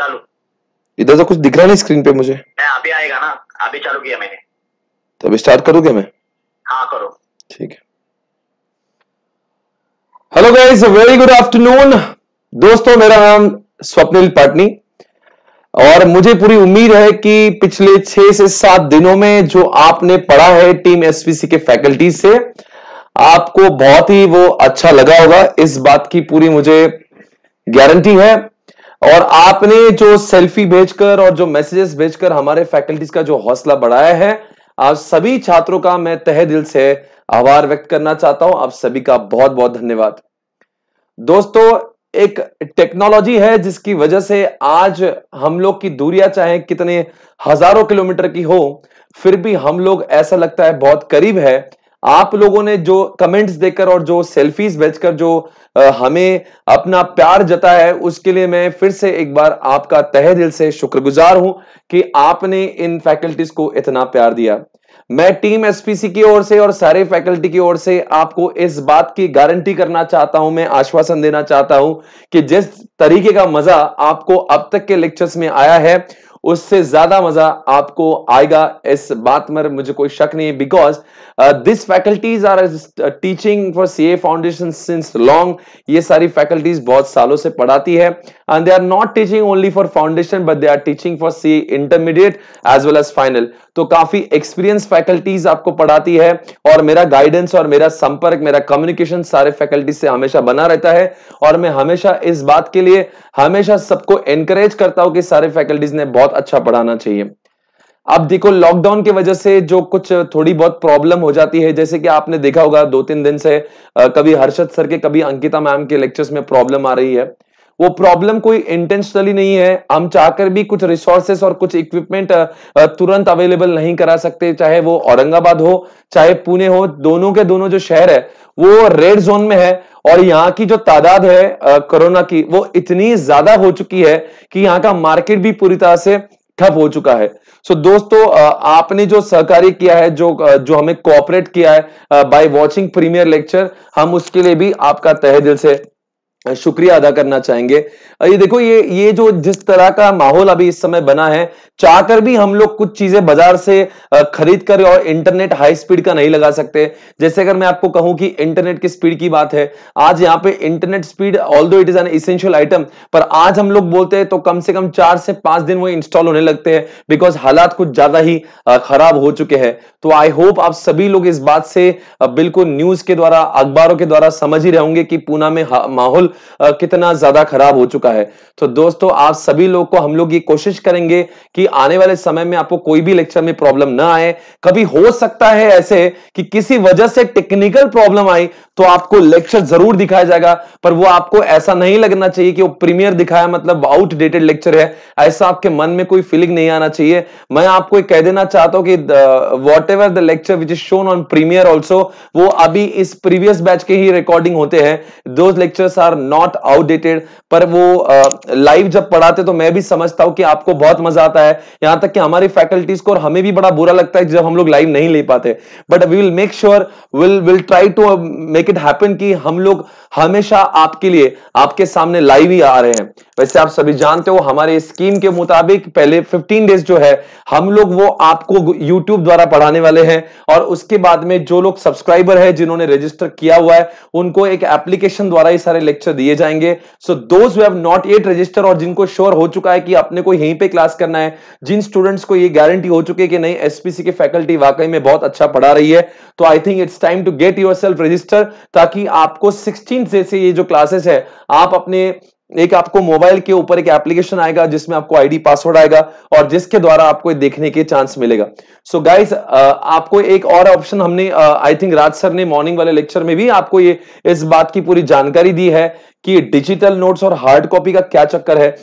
चालू इधर तो कुछ दिख रहा नहीं स्क्रीन पे मुझे अभी आएगा ना अभी चालू किया मैंने तो अभी स्टार्ट करूँ क्या मैं हाँ करो ठीक है hello guys very good afternoon दोस्तों मेरा नाम स्वप्निल पाटनी और मुझे पूरी उम्मीद है कि पिछले छह से सात दिनों में जो आपने पढ़ा है टीम एसपीसी के फैकल्टी से आपको बहुत ही वो अच्छा लगा होगा इस बात की पूरी मुझे गारंटी है और आपने जो सेल्फी भेजकर और जो मैसेजेस भेजकर हमारे फैकल्टीज का जो हौसला बढ़ाया है आप सभी छात्रों का मैं तहे दिल से आभार व्यक्त करना चाहता हूं आप सभी का बहुत बहुत धन्यवाद दोस्तों एक टेक्नोलॉजी है जिसकी वजह से आज हम लोग की दूरियां चाहे कितने हजारों किलोमीटर की हो फिर भी हम लोग ऐसा लगता है बहुत करीब है आप लोगों ने जो कमेंट्स देकर और जो सेल्फीज भेजकर जो हमें अपना प्यार जता है उसके लिए मैं फिर से एक बार आपका तहे दिल से शुक्रगुजार हूं कि आपने इन फैकल्टीज को इतना प्यार दिया मैं टीम एसपीसी की ओर से और सारे फैकल्टी की ओर से आपको इस बात की गारंटी करना चाहता हूं मैं आश्वासन देना चाहता हूं कि जिस तरीके का मजा आपको अब तक के लेक्चर्स में आया है उससे ज्यादा मजा आपको आएगा इस बात में मुझे कोई शक नहीं है because this faculties are teaching for C A foundation since long ये सारी फैकल्टीज बहुत सालों से पढ़ाती है and they are not teaching only for foundation but they are teaching for C intermediate as well as final तो काफी experience faculties आपको पढ़ाती है और मेरा गाइडेंस और मेरा संपर्क मेरा कम्युनिकेशन सारे फैकल्टी से हमेशा बना रहता है और मैं हमेशा इस बात के लिए हमेशा सबको एनकरेज करता हूं कि सारे फैकल्टीज ने बहुत बहुत अच्छा पढ़ाना चाहिए अब देखो लॉकडाउन की वजह से जो कुछ थोड़ी बहुत प्रॉब्लम हो जाती है जैसे कि आपने देखा होगा दो तीन दिन से कभी हर्षद सर के कभी अंकिता मैम के लेक्चर्स में प्रॉब्लम आ रही है वो प्रॉब्लम कोई इंटेंशनली नहीं है हम चाहकर भी कुछ रिसोर्सेस और कुछ इक्विपमेंट तुरंत अवेलेबल नहीं करा सकते चाहे वो औरंगाबाद हो चाहे पुणे हो दोनों के दोनों जो शहर है वो रेड जोन में है और यहाँ की जो तादाद है कोरोना की वो इतनी ज्यादा हो चुकी है कि यहाँ का मार्केट भी पूरी तरह से ठप हो चुका है सो so, दोस्तों आपने जो सहकारी किया है जो जो हमें कोऑपरेट किया है बाय वाचिंग प्रीमियर लेक्चर हम उसके लिए भी आपका तहे दिल से शुक्रिया अदा करना चाहेंगे ये देखो ये ये जो जिस तरह का माहौल अभी इस समय बना है चाहकर भी हम लोग कुछ चीजें बाजार से खरीद कर और इंटरनेट हाई स्पीड का नहीं लगा सकते जैसे अगर मैं आपको कहूं कि इंटरनेट की स्पीड की बात है आज यहाँ पे internet speed although it is an essential item पर आज हम लोग बोलते हैं तो कम से कम चार से पांच दिन वो इंस्टॉल होने लगते हैं बिकॉज हालात कुछ ज्यादा ही खराब हो चुके हैं तो आई होप आप सभी लोग इस बात से बिल्कुल न्यूज के द्वारा अखबारों के द्वारा समझ ही रहोगे कि पूना में माहौल कितना ज्यादा खराब हो चुका है तो दोस्तों आप सभी लोग को हम लोग ये कोशिश करेंगे कि आने वाले समय में आपको कोई भी लेक्चर में प्रॉब्लम ना आए कभी हो सकता है ऐसे कि किसी वजह से टेक्निकल प्रॉब्लम आई तो आपको लेक्चर जरूर दिखाया जाएगा पर वो आपको ऐसा नहीं लगना चाहिए कि वो प्रीमियर दिखाया मतलब आउटडेटेड लेक्चर है ऐसा आपके मन में कोई फीलिंग नहीं आना चाहिए मैं आपको एक कह देना चाहता हूं कि whatever the lecture which is shown on premier also वो अभी इस प्रीवियस बैच के ही रिकॉर्डिंग होते हैं दो लेक्चर्स आर नॉट आउटडेटेड पर वो लाइव जब पढ़ाते तो मैं भी समझता हूं कि आपको बहुत मजा आता है यहां तक कि हमारी फैकल्टीज को और हमें भी बड़ा बुरा लगता है जब हम लोग लाइव नहीं ले पाते but we will make sure will will try to make it happen कि हम लोग हमेशा आपके लिए आपके सामने लाइव ही आ रहे हैं वैसे आप सभी जानते हो हमारे स्कीम के मुताबिक पहले 15 डेज जो है हम लोग वो आपको यूट्यूब द्वारा पढ़ाने वाले हैं और उसके बाद में जो लोग सब्सक्राइबर है जिन्होंने रजिस्टर किया हुआ है उनको एक एप्लीकेशन द्वारा ही सारे लेक्चर दिए जाएंगे so those have not yet register और जिनको श्योर हो चुका है कि अपने को यहीं पर क्लास करना है जिन स्टूडेंट्स को ये गारंटी हो चुकी है कि नहीं एसपीसी की फैकल्टी वाकई में बहुत अच्छा पढ़ा रही है तो I think it's time to get your register ताकि आपको सिक्सटीन फोर्टीन से ये जो क्लासेस है आप अपने एक आपको मोबाइल के ऊपर एक एप्लीकेशन आएगा जिसमें आपको आईडी पासवर्ड आएगा और जिसके द्वारा आपको देखने के चांस मिलेगा सो so गाइस आपको एक और ऑप्शन हमने आई थिंक राज सर ने मॉर्निंग वाले लेक्चर में भी आपको ये इस बात की पूरी जानकारी दी है कि डिजिटल नोट्स और हार्ड कॉपी का क्या चक्कर है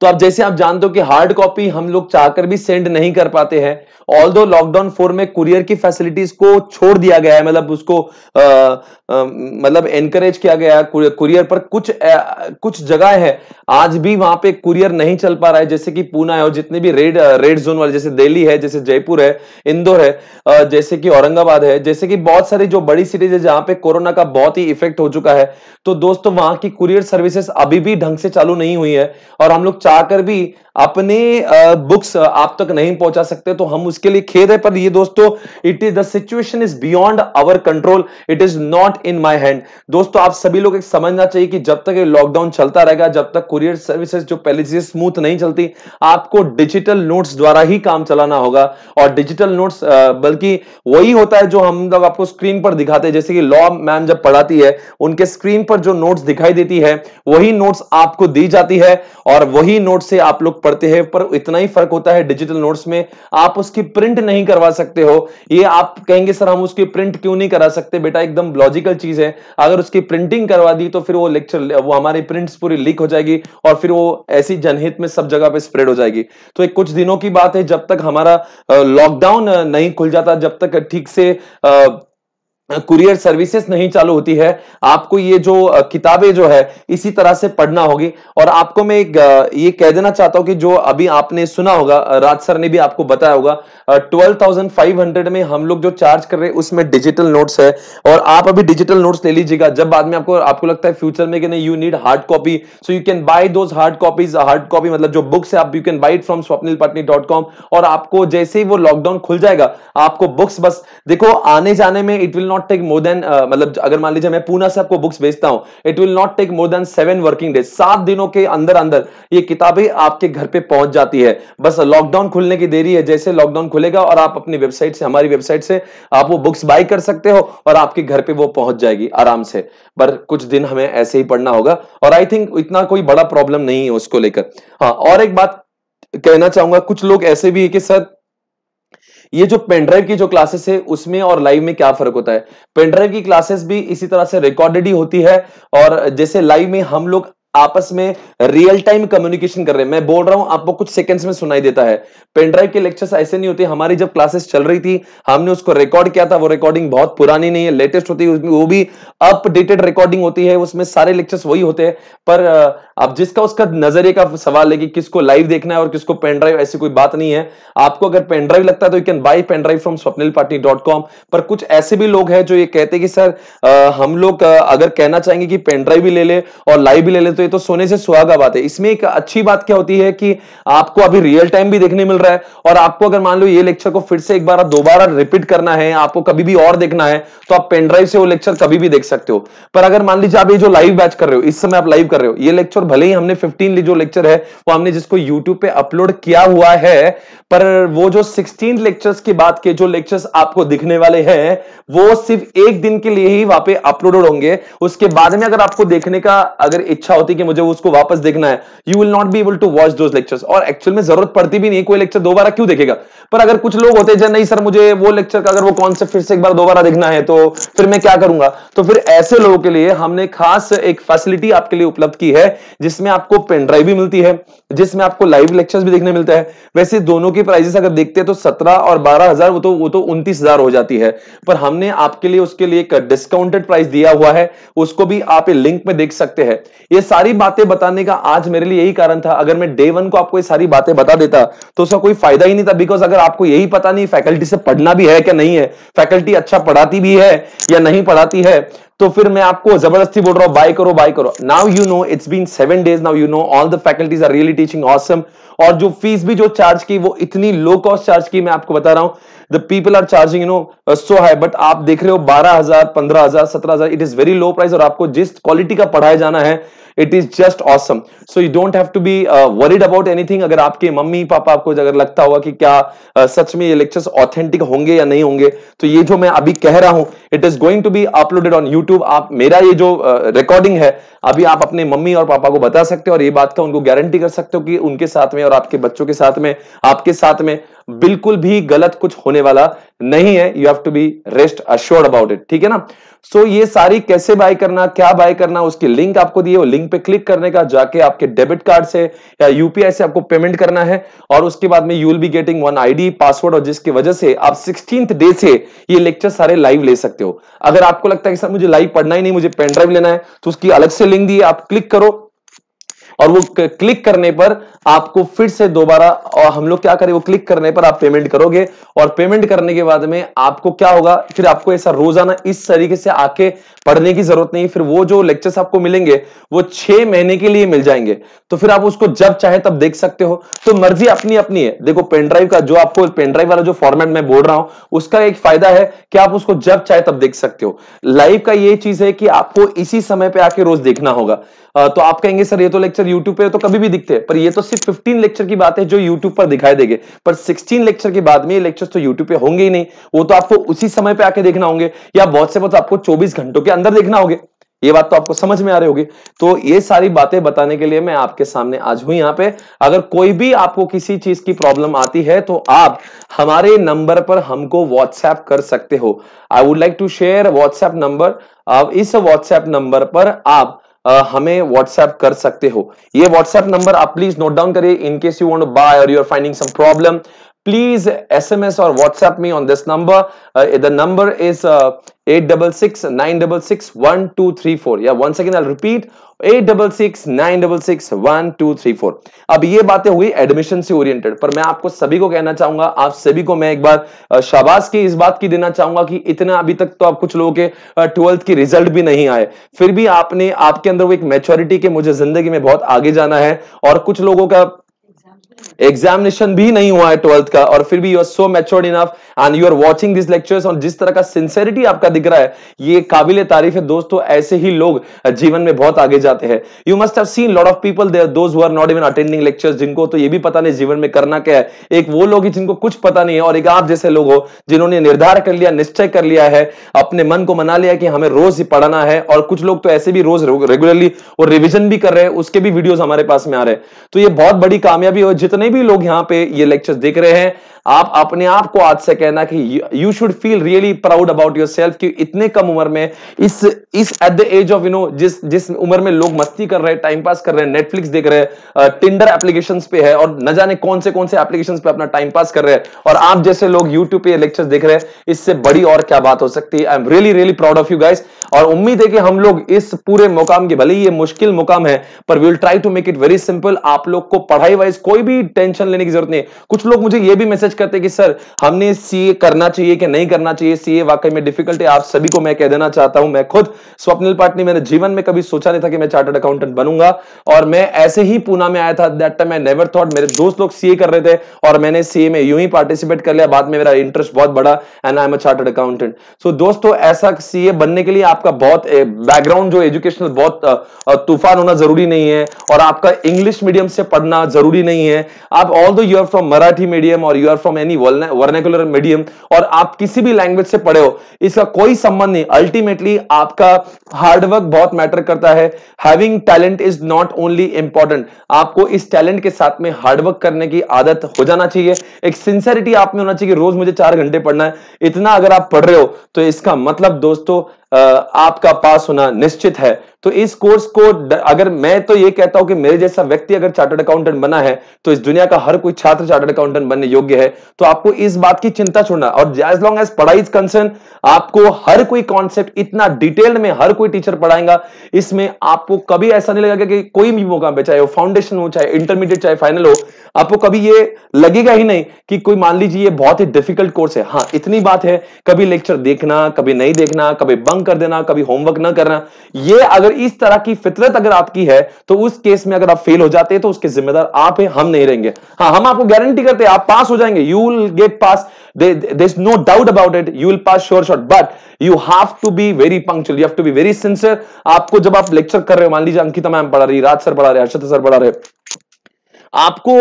तो अब जैसे आप जानते हो कि हार्ड कॉपी हम लोग चाहकर भी सेंड नहीं कर पाते हैं ऑल दो लॉकडाउन फोर में कुरियर की फैसिलिटीज को छोड़ दिया गया है मतलब उसको मतलब एनकरेज किया गया कुरियर पर कुछ आ, कुछ जगह है आज भी वहां पे कुरियर नहीं चल पा रहा है जैसे कि पूना है और जितने भी रेड रेड जोन वाले जैसे दिल्ली है जैसे जयपुर है इंदौर है जैसे कि औरंगाबाद है जैसे कि बहुत सारी जो बड़ी सिटीज है जहां पे कोरोना का बहुत ही इफेक्ट हो चुका है तो दोस्तों वहां की कुरियर सर्विसेस अभी भी ढंग से चालू नहीं हुई है और हम लोग चाहकर भी अपने बुक्स आप तक नहीं पहुंचा सकते तो हम उसके लिए खेद है पर ये दोस्तों it is the situation is beyond our control it is not in my hand दोस्तों आप सभी लोग एक समझना चाहिए कि जब तक ये लॉकडाउन चलता रहेगा जब तक कुरियर सर्विसेज जो पहले से स्मूथ नहीं चलती आपको डिजिटल नोट्स द्वारा ही काम चलाना होगा और डिजिटल नोट्स बल्कि वही होता है जो हम लोग आपको स्क्रीन पर दिखाते हैं जैसे कि लॉ मैम जब पढ़ाती है उनके स्क्रीन पर जो नोट्स दिखाई देती है वही नोट्स आपको दी जाती है और वही ही नोट से आप लोग पढ़ते हैं पर इतना ही फर्क होता है डिजिटल नोट्स में आप उसकी प्रिंट नहीं करवा सकते हो ये आप कहेंगे सर हम उसकी प्रिंट क्यों नहीं करा सकते बेटा एकदम लॉजिकल चीज है अगर उसकी प्रिंटिंग करवा दी तो फिर वो लेक्चर वो हमारे प्रिंट्स पूरी लीक हो जाएगी और फिर वो ऐसी जनहित में सब जगह पे स्प्रेड हो जाएगी तो एक कुछ दिनों की बात है जब तक हमारा लॉकडाउन नहीं खुल जाता जब तक ठीक से कुरियर सर्विसेज नहीं चालू होती है आपको ये जो किताबें जो है इसी तरह से पढ़ना होगी और आपको मैं एक ये कह देना चाहता हूं कि जो अभी आपने सुना होगा राज सर ने भी आपको बताया होगा ट्वेल्व थाउजेंड फाइव हंड्रेड में हम लोग जो चार्ज कर रहे हैं उसमें डिजिटल नोट्स है और आप अभी डिजिटल नोट्स ले लीजिएगा जब बाद में आपको आपको लगता है फ्यूचर में कि नहीं you need hard copy so you can buy those hard copies hard copy मतलब जो बुक्स है आप you can buy it from Swapnil Patni dot com और आपको जैसे ही वो लॉकडाउन खुल जाएगा आपको बुक्स बस देखो आने जाने में it will not not take more than मतलब अगर मान लीजिए मैं पूना से आपको बुक्स भेजता हूं it will not take more than seven working days सात दिनों के अंदर अंदर ये किताबें आपके घर पे पहुंच जाती है बस लॉकडाउन खुलने की देरी है जैसे लॉकडाउन खुलेगा और आप अपनी वेबसाइट से हमारी वेबसाइट से आप वो बुक्स बाय कर सकते हो और आपके घर पे वो पहुंच जाएगी आराम से पर कुछ दिन हमें ऐसे ही पढ़ना होगा और आई थिंक इतना कोई बड़ा प्रॉब्लम नहीं है उसको लेकर हाँ और एक बात कहना चाहूंगा कुछ लोग ऐसे भी है कि सर ये जो पेनड्राइव की जो क्लासेस है उसमें और लाइव में क्या फर्क होता है पेनड्राइव की क्लासेस भी इसी तरह से रिकॉर्डेड ही होती है और जैसे लाइव में हम लोग आपस में रियल टाइम कम्युनिकेशन कर रहे हैं मैं बोल रहा हूं आपको कुछ सेकंड्स में सुनाई देता है पेनड्राइव के लेक्चर्स ऐसे नहीं होते हमारी जब क्लासेस चल रही थी हमने उसको रिकॉर्ड किया था वो रिकॉर्डिंग बहुत पुरानी नहीं है लेटेस्ट होती है वो भी अपडेटेड रिकॉर्डिंग होती है उसमें सारे लेक्चर्स वही होते हैं पर अब जिसका उसका नजरिए का सवाल है कि किसको लाइव देखना है और किसको पेनड्राइव ऐसी कोई बात नहीं है आपको अगर पेनड्राइव लगता है तो you can buy pen drive from Swapnil पार्टी डॉट कॉम पर कुछ ऐसे भी लोग हैं जो ये कहते कि सर आ, हम लोग अगर कहना चाहेंगे कि पेनड्राइव भी ले ले और लाइव भी ले ले तो ये तो सोने से सुहागा बात है इसमें एक अच्छी बात क्या होती है कि आपको अभी रियल टाइम भी देखने मिल रहा है और आपको अगर मान लो ये लेक्चर को फिर से एक बार दोबारा रिपीट करना है आपको कभी भी और देखना है तो आप पेन ड्राइव से वो लेक्चर कभी भी देख सकते हो पर अगर मान लीजिए आप ये जो लाइव बैच कर रहे हो इस समय आप लाइव कर रहे हो ये लेक्चर भले ही हमने 15 ली जो लेक्चर है वो हमने जिसको YouTube पे अपलोड किया हुआ है पर वो जो 16 लेक्चर्स की बात के जो लेक्चर्स आपको दिखने वाले हैं वो सिर्फ एक दिन के लिए ही वहां पे अपलोडेड होंगे उसके बाद में अगर आपको देखने का अगर इच्छा होती कि मुझे उसको वापस देखना है you will not be able to watch those lectures और एक्चुअल में जरूरत पड़ती भी नहीं कोई लेक्चर दोबारा क्यों देखेगा पर अगर कुछ लोग होते हैं नहीं सर मुझे वो लेक्चर का अगर वो कॉन्सेप्ट फिर से एक बार दोबारा देखना है तो फिर मैं क्या करूंगा तो फिर ऐसे लोगों के लिए हमने खास एक फैसिलिटी आपके लिए उपलब्ध की है जिसमें आपको पेनड्राइव भी मिलती है जिसमें आपको लाइव लेक्चर भी देखने मिलता है वैसे दोनों की प्राइजेस अगर देखते हैं तो सत्रह और बारह हजार वो तो वो तो उन्तीस हजार हो जाती है पर हमने आपके लिए उसके लिए एक डिस्काउंटेड प्राइस दिया हुआ है उसको भी आप लिंक में देख सकते हैं ये सारी बातें बताने का आज मेरे लिए यही कारण था अगर मैं डे वन को आपको ये सारी बातें बता देता तो उसका कोई फायदा ही नहीं था बिकॉज अगर आपको यही पता नहीं फैकल्टी से पढ़ना भी है क्या नहीं है फैकल्टी अच्छा पढ़ाती भी है या नहीं पढ़ाती है तो फिर मैं आपको जबरदस्ती बोल रहा हूं बाय करो बाय करो now you know it's been seven days now you know all the faculties are really teaching awesome और जो फीस भी जो चार्ज की वो इतनी लो कॉस्ट चार्ज की मैं आपको बता रहा हूं the people are charging you know so high but आप देख रहे हो बारह हजार पंद्रह हजार सत्रह हजार it is very low price और आपको जिस क्वालिटी का पढ़ाया जाना है it is just awesome so you don't have to be worried about anything अगर आपके मम्मी पापा आपको अगर लगता हुआ कि क्या uh, सच में ये लेक्चर्स ऑथेंटिक होंगे या नहीं होंगे तो ये जो मैं अभी कह रहा हूं it is going to be uploaded on YouTube आप मेरा ये जो रिकॉर्डिंग uh, है अभी आप अपने मम्मी और पापा को बता सकते हो और ये बात का उनको गारंटी कर सकते हो कि उनके साथ में और आपके बच्चों के साथ में आपके साथ में बिल्कुल भी गलत कुछ होने वाला नहीं है you have to be rest assured about it ठीक है ना सो so, ये सारी कैसे बाय करना क्या बाय करना उसकी लिंक आपको दिए लिंक पे क्लिक करने का जाके आपके डेबिट कार्ड से या यूपीआई से आपको पेमेंट करना है और उसके बाद में you will be getting one ID password और जिसकी वजह से आप सिक्सटींथ डे से ये लेक्चर सारे लाइव ले सकते हो अगर आपको लगता है कि सर मुझे लाइव पढ़ना ही नहीं मुझे पेनड्राइव लेना है तो उसकी अलग से लिंक दिए आप क्लिक करो और वो क्लिक करने पर आपको फिर से दोबारा और हम लोग क्या करें वो क्लिक करने पर आप पेमेंट करोगे और पेमेंट करने के बाद में आपको क्या होगा फिर आपको ऐसा रोजाना इस तरीके से आके पढ़ने की जरूरत नहीं फिर वो जो लेक्चर्स आपको मिलेंगे वो छह महीने के लिए मिल जाएंगे तो फिर आप उसको जब चाहे तब देख सकते हो तो मर्जी अपनी अपनी है देखो पेनड्राइव का जो आपको पेनड्राइव वाला जो फॉर्मेट में बोल रहा हूं उसका एक फायदा है कि आप उसको जब चाहे तब देख सकते हो लाइव का ये चीज है कि आपको इसी समय पर आके रोज देखना होगा तो आप कहेंगे सर ये तो लेक्चर लेक्चर यूट्यूब पे तो कभी भी दिखते हैं पर ये तो सिर्फ 15 लेक्चर की बात है जो यूट्यूब पर दिखाई देंगे पर 16 लेक्चर के बाद में ये लेक्चर तो यूट्यूब पे होंगे ही नहीं वो तो आपको उसी समय पे आके देखना होंगे या बहुत से बहुत मतलब आपको चौबीस घंटों के अंदर देखना होगा ये बात तो आपको समझ में आ रही होगी तो ये सारी बातें बताने के लिए मैं आपके सामने आज हूं यहां पे अगर कोई भी आपको किसी चीज की प्रॉब्लम आती है तो आप हमारे नंबर पर हमको व्हाट्सएप कर सकते हो I would like to share WhatsApp number अब इस व्हाट्सएप नंबर पर आप हमें व्हाट्सएप कर सकते हो ये व्हाट्सएप नंबर आप प्लीज नोट डाउन करिए in case you want to buy or you are finding some problem please SMS or WhatsApp me on this number. Uh, the number is uh, 866 Yeah, once again, I'll repeat. 866-966-1234. अब ये बातें हुई admission से oriented पर मैं आपको सभी को कहना चाहूंगा आप सभी को मैं एक बार uh, शाबाश की इस बात की देना चाहूंगा कि इतना अभी तक तो आप कुछ लोगों के ट्वेल्थ uh, की रिजल्ट भी नहीं आए फिर भी आपने आपके अंदर वो एक मेच्योरिटी के मुझे जिंदगी में बहुत आगे जाना है और कुछ लोगों का एग्जामिनेशन भी नहीं हुआ है ट्वेल्थ का और फिर भी you are so matured enough and you are watching this lectures और जिस तरह का सिंसेरिटी आपका दिख रहा है ये काबिल तारीफ है दोस्तों ऐसे ही लोग जीवन में बहुत आगे जाते हैं you must have seen lot of people there those who are not even attending lectures जिनको तो ये भी पता नहीं जीवन में करना क्या है एक वो लोग है जिनको कुछ पता नहीं है और एक आप जैसे लोग हो जिन्होंने निर्धार कर लिया निश्चय कर लिया है अपने मन को मना लिया कि हमें रोज ही पढ़ना है और कुछ लोग तो ऐसे भी रोज रेगुलरली और रिविजन भी कर रहे हैं उसके भी वीडियोज हमारे पास में आ रहे हैं तो ये बहुत बड़ी कामयाबी हो जितने जितने भी लोग यहां पे ये लेक्चर्स देख रहे हैं आप अपने आप को आज से कहना कि you should feel really proud about yourself कि इतने कम उम्र में इस इस at the age of you know जिस जिस उम्र में लोग मस्ती कर रहे हैं टाइम पास कर रहे हैं नेटफ्लिक्स देख रहे हैं टिंडर एप्लीकेशन पे है और न जाने कौन से कौन से एप्लीकेशन पे अपना टाइम पास कर रहे हैं और आप जैसे लोग यूट्यूब पे लेक्चर देख रहे हैं इससे बड़ी और क्या बात हो सकती है I am really really proud of you guys और उम्मीद है कि हम लोग इस पूरे मुकाम के भले ही ये मुश्किल मुकाम है पर we will try to make it very simple आप लोग को पढ़ाई वाइज कोई भी टेंशन लेने की जरूरत नहीं है कुछ लोग मुझे ये भी मैसेज करते कि सर हमने सीए करना चाहिए कि नहीं करना चाहिए सीए वाकई में डिफिकल्ट है आप सभी को मैं कह देना चाहता हूं मैं खुद स्वप्निल पाटनी मैंने जीवन में कभी सोचा नहीं था कि मैं चार्टर्ड अकाउंटेंट बनूंगा और मैं ऐसे ही पूना में आया था that time I never thought मेरे दोस्त लोग सीए कर रहे थे और मैंने सीए में यूं ही पार्टिसिपेट कर लिया बाद में मेरा इंटरेस्ट बहुत बड़ा and I am a chartered accountant so दोस्तों ऐसा सीए बनने के लिए आपका बहुत बैकग्राउंड जो एजुकेशनल बहुत तूफान होना जरूरी नहीं है और आपका इंग्लिश मीडियम से पढ़ना जरूरी नहीं है आप although you are from Marathi medium और you are from any vernacular medium और आप किसी भी लैंग्वेज से पढ़े हो इसका कोई संबंध नहीं अल्टीमेटली आपका हार्डवर्क बहुत मैटर करता है having talent is not only important आपको इस टैलेंट के साथ में हार्डवर्क करने की आदत हो जाना चाहिए एक सिंसेरिटी आप में होना चाहिए रोज मुझे चार घंटे पढ़ना है इतना अगर आप पढ़ रहे हो तो इसका मतलब दोस्तों आपका पास होना निश्चित है तो इस कोर्स को अगर मैं तो ये कहता हूं कि मेरे जैसा व्यक्ति अगर चार्टर्ड अकाउंटेंट बना है तो इस दुनिया का हर कोई छात्र चार्टर्ड अकाउंटेंट बनने योग्य है तो आपको इस बात की चिंता छोड़ना और एज लॉन्ग एज पढ़ाई इज कंसर्न आपको हर कोई कॉन्सेप्ट इतना डिटेल्ड में हर कोई टीचर पढ़ाएगा इसमें आपको कभी ऐसा नहीं लगेगा कि कोई भी मौका पे चाहे वो फाउंडेशन हो चाहे इंटरमीडिएट चाहे फाइनल हो आपको कभी ये लगेगा ही नहीं कि कोई मान लीजिए ये बहुत ही डिफिकल्ट कोर्स है हाँ इतनी बात है कभी लेक्चर देखना कभी नहीं देखना कभी बंक कर देना कभी होमवर्क ना करना ये अगर इस तरह की फितरत अगर आपकी है तो उस केस में अगर आप फेल हो जाते हैं तो उसके जिम्मेदार आप हैं हम नहीं रहेंगे हाँ हम आपको गारंटी करते हैं आप पास हो जाएंगे you will get pass there's no doubt about it you will pass sure shot but you have to be very punctual you have to be very sincere आपको जब आप लेक्चर कर रहे हो मान लीजिए अंकिता मैम पढ़ा रही राज सर पढ़ा रहे हर्षद सर पढ़ा रहे आपको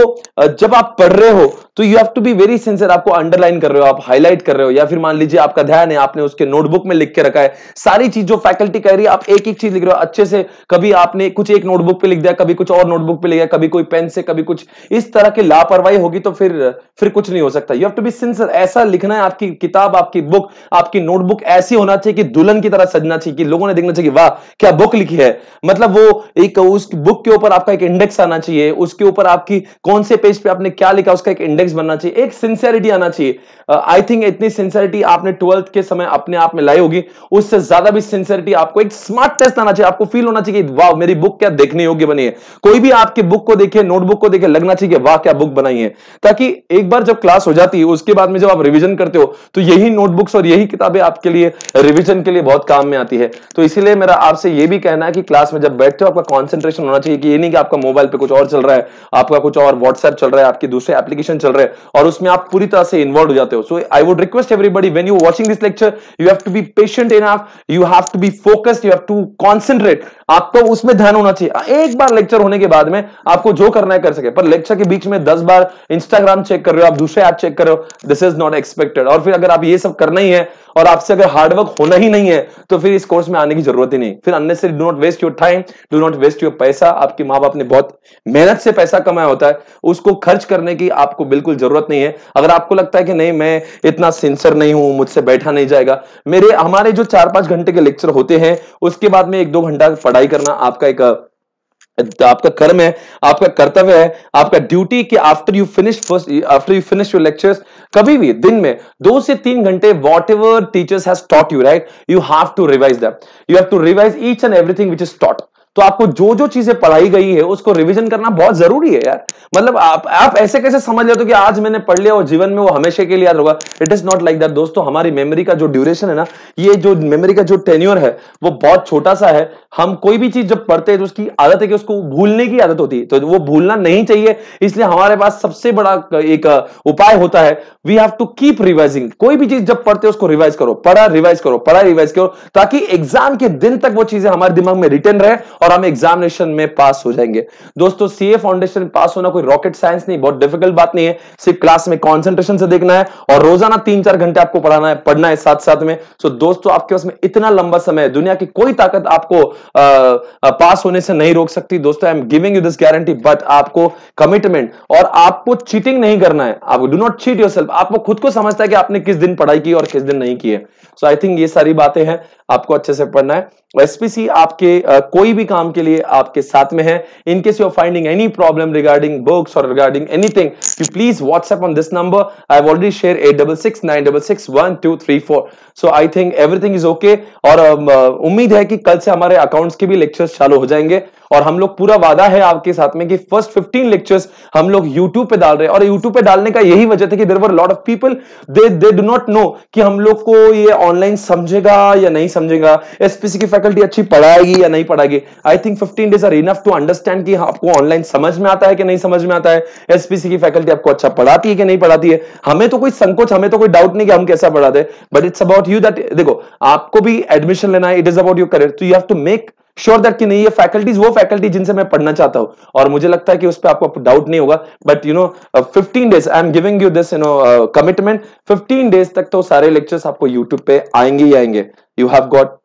जब आप पढ़ रहे हो तो you have to be very sincere आपको अंडरलाइन कर रहे हो आप हाईलाइट कर रहे हो या फिर मान लीजिए आपका ध्यान है आपने उसके नोटबुक में लिख के रखा है सारी चीज जो फैकल्टी कह रही है आप एक एक चीज लिख रहे हो अच्छे से कभी आपने कुछ एक नोटबुक पे लिख दिया कभी कुछ और नोटबुक पे लिख दिया कभी कोई पेन से कभी कुछ इस तरह की लापरवाही होगी तो फिर फिर कुछ नहीं हो सकता you have to be sincere ऐसा लिखना है आपकी किताब आपकी बुक आपकी नोटबुक ऐसी होना चाहिए कि दुल्हन की तरह सजना चाहिए कि लोगों ने देखना चाहिए वाह क्या बुक लिखी है मतलब वो एक उस बुक के ऊपर आपका एक इंडेक्स आना चाहिए उसके ऊपर आपकी कौन से पेज पे आपने क्या लिखा उसका एक इंडेक्स कॉम्प्लेक्स बनना चाहिए एक सिंसियरिटी आना चाहिए आई uh, थिंक इतनी सिंसियरिटी आपने ट्वेल्थ के समय अपने आप में लाई होगी उससे ज्यादा भी सिंसियरिटी आपको एक स्मार्ट टेस्ट आना चाहिए आपको फील होना चाहिए वाह मेरी बुक क्या देखने योग्य बनी है कोई भी आपकी बुक को देखे नोटबुक को देखे लगना चाहिए वाह क्या बुक बनाई है ताकि एक बार जब क्लास हो जाती है उसके बाद में जब आप रिविजन करते हो तो यही नोटबुक्स और यही किताबें आपके लिए रिविजन के लिए बहुत काम में आती है तो इसीलिए मेरा आपसे ये भी कहना है कि क्लास में जब बैठते हो आपका कॉन्सेंट्रेशन होना चाहिए कि ये नहीं कि आपका मोबाइल पे कुछ और चल रहा है आपका कुछ और व्हाट्सएप चल रहा है आपकी दूसरे एप्लीकेशन चल रहे हैं और उसमें आप पूरी तरह से इन्वॉल्व हो जाते हो so I would request everybody when you watching this lecture you have to be patient enough you have to be focused you have to concentrate आपको उसमें ध्यान होना चाहिए हाँ, एक बार लेक्चर होने के बाद में आपको जो करना है कर सके पर लेक्चर के बीच में दस बार इंस्टाग्राम चेक कर रहे हो आप दूसरे ऐप चेक कर रहे हो दिस इज नॉट एक्सपेक्टेड और फिर अगर आप ये सब करना ही है और आपसे अगर हार्डवर्क होना ही नहीं है तो फिर इस कोर्स में आने की जरूरत ही नहीं फिर unnecessary do not waste your time do not waste your पैसा आपके माँ बाप ने बहुत मेहनत से पैसा कमाया होता है उसको खर्च करने की आपको बिल्कुल जरूरत नहीं है अगर आपको लगता है कि नहीं मैं इतना सिंसर नहीं हूं मुझसे बैठा नहीं जाएगा मेरे हमारे जो चार पांच घंटे के लेक्चर होते हैं उसके बाद में एक दो घंटा पढ़ाई करना आपका एक तो आपका कर्म है आपका कर्तव्य है आपका ड्यूटी कि after you finish first after you finish your lectures कभी भी दिन में दो से तीन घंटे whatever teachers has taught you right you have to revise that you have to revise each and everything which is taught तो आपको जो जो चीजें पढ़ाई गई है उसको रिवीजन करना बहुत जरूरी है यार मतलब आप आप ऐसे कैसे समझ लेते हो कि आज मैंने पढ़ लिया और जीवन में वो हमेशा के लिए याद होगा it is not like that दोस्तों हमारी मेमोरी का जो ड्यूरेशन है ना ये जो मेमोरी का जो टेन्योर है वो बहुत छोटा सा है हम कोई भी चीज जब पढ़ते हैं तो उसकी आदत है कि उसको भूलने की आदत होती है तो वो भूलना नहीं चाहिए इसलिए हमारे पास सबसे बड़ा एक उपाय होता है we have to keep revising कोई भी चीज जब पढ़ते हो उसको रिवाइज करो पढ़ा रिवाइज करो पढ़ा रिवाइज करो ताकि एग्जाम के दिन तक वो चीजें हमारे दिमाग में रिटर्न रहे और हम एग्जामिनेशन में पास हो जाएंगे दोस्तों सी ए फाउंडेशन पास होना कोई रॉकेट साइंस नहीं बहुत डिफिकल्ट बात नहीं है सिर्फ क्लास में कॉन्सेंट्रेशन से देखना है और रोजाना तीन चार घंटे आपको पढ़ाना है पढ़ना है साथ साथ में सो दोस्तों आपके पास में इतना लंबा समय है दुनिया की कोई ताकत आपको आ, आ, पास होने से नहीं रोक सकती दोस्तों I am giving you this guarantee but आपको कमिटमेंट और आपको चीटिंग नहीं करना है आप डू नॉट चीट योर आपको खुद को समझता है कि आपने किस दिन पढ़ाई की और किस दिन नहीं की है सो आई थिंक ये सारी बातें हैं आपको अच्छे से पढ़ना है एसपीसी आपके आ, कोई भी काम के लिए आपके साथ में है in case you are finding any problem regarding books और regarding anything you please WhatsApp on this number I have already share at double six nine double six one two three four so I think everything is okay और um, uh, उम्मीद है कि कल से हमारे accounts के भी lectures चालू हो जाएंगे और हम लोग पूरा वादा है आपके साथ में कि फर्स्ट फिफ्टीन लेक्चर्स हम लोग यूट्यूब पे डाल रहे हैं और यूट्यूब पे डालने का यही वजह था कि there were lot of people they they do not know कि हम लोग को ये ऑनलाइन समझेगा या नहीं समझेगा एसपीसी की फैकल्टी अच्छी पढ़ाएगी या नहीं पढ़ाएगी I think fifteen days are enough to understand कि आपको ऑनलाइन समझ में आता है कि नहीं समझ में आता है एसपीसी की फैकल्टी आपको अच्छा पढ़ाती है कि नहीं पढ़ाती है हमें तो कोई संकोच हमें तो कोई डाउट नहीं कि हम कैसा पढ़ाते but it's about about you that देखो आपको भी एडमिशन लेना है it is about your career तो you have to make sure that कि नहीं ये फैकल्टीज वो फैकल्टी जिनसे मैं पढ़ना चाहता हूं और मुझे लगता है कि उस पर आपको डाउट नहीं होगा but you know fifteen days I am giving you this you know commitment fifteen days तक तो सारे लेक्चर्स आपको यूट्यूब पे आएंगे ही आएंगे you have got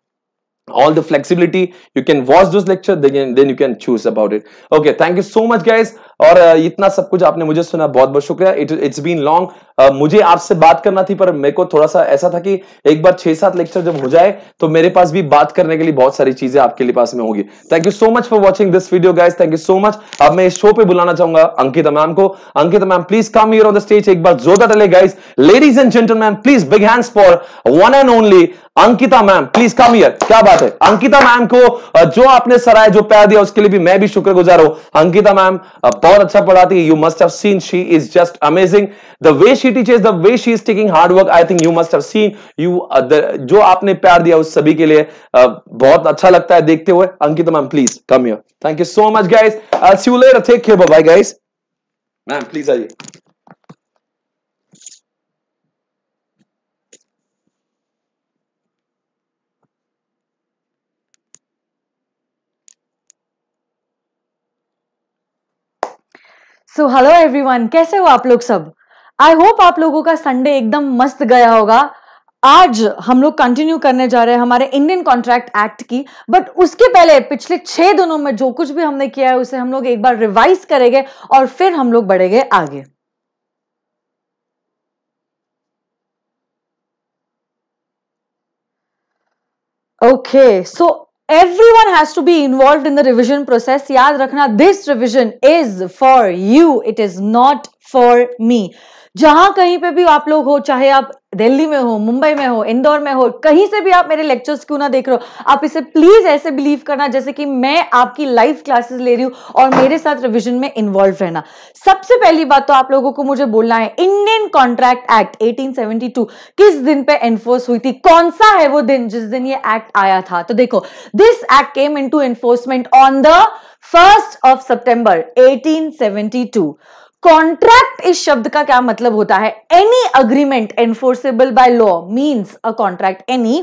all the flexibility you can watch those lecture then, then you can choose about it okay thank you so much guys और इतना सब कुछ आपने मुझे सुना बहुत बहुत शुक्रिया इट इट्स बीन लॉन्ग मुझे आपसे बात करना थी पर मेरे को थोड़ा सा ऐसा था कि एक बार छह सात लेक्चर जब हो जाए तो मेरे पास भी बात करने के लिए बहुत सारी चीजें आपके लिए पास में होगी thank you so much for watching this video guys thank you so much अब मैं इस शो पे बुलाना चाहूंगा अंकिता मैम को Ankita ma'am please come your on the stage एक बार जोरदार डले guys ladies and gentleman please big hands for one and only Ankita ma'am please come here क्या बात है अंकिता मैम को जो आपने सराय जो प्यार दिया उसके लिए भी मैं भी शुक्रगुजार हूं अंकिता मैम बहुत अच्छा पढ़ाती है you must have seen she is just amazing the way she teaches the way she is taking hard work I think you must have seen you जो आपने प्यार दिया उस सभी के लिए uh, बहुत अच्छा लगता है देखते हुए Ankit ma'am please come here thank you so much guys see you later take care bye guys ma'am please आइए सो हेलो एवरीवन कैसे हो आप लोग सब आई होप आप लोगों का संडे एकदम मस्त गया होगा आज हम लोग कंटिन्यू करने जा रहे हैं हमारे इंडियन कॉन्ट्रैक्ट एक्ट की बट उसके पहले पिछले छह दिनों में जो कुछ भी हमने किया है उसे हम लोग एक बार रिवाइज करेंगे और फिर हम लोग बढ़ेंगे आगे okay okay, so so everyone has to be involved in the revision process yaad rakhna this revision is for you it is not for me जहां कहीं पे भी आप लोग हो चाहे आप दिल्ली में हो मुंबई में हो इंदौर में हो कहीं से भी आप मेरे लेक्चर्स क्यों ना देख रहे हो आप इसे प्लीज ऐसे बिलीव करना जैसे कि मैं आपकी लाइव क्लासेस ले रही हूं और मेरे साथ रिविजन में इन्वॉल्व रहना सबसे पहली बात तो आप लोगों को मुझे बोलना है इंडियन कॉन्ट्रैक्ट एक्ट 1872 किस दिन पे एनफोर्स हुई थी कौन सा है वो दिन जिस दिन ये एक्ट आया था तो देखो this act came into enforcement on the first of September eighteen contract इस शब्द का क्या मतलब होता है any agreement enforceable by law means a contract any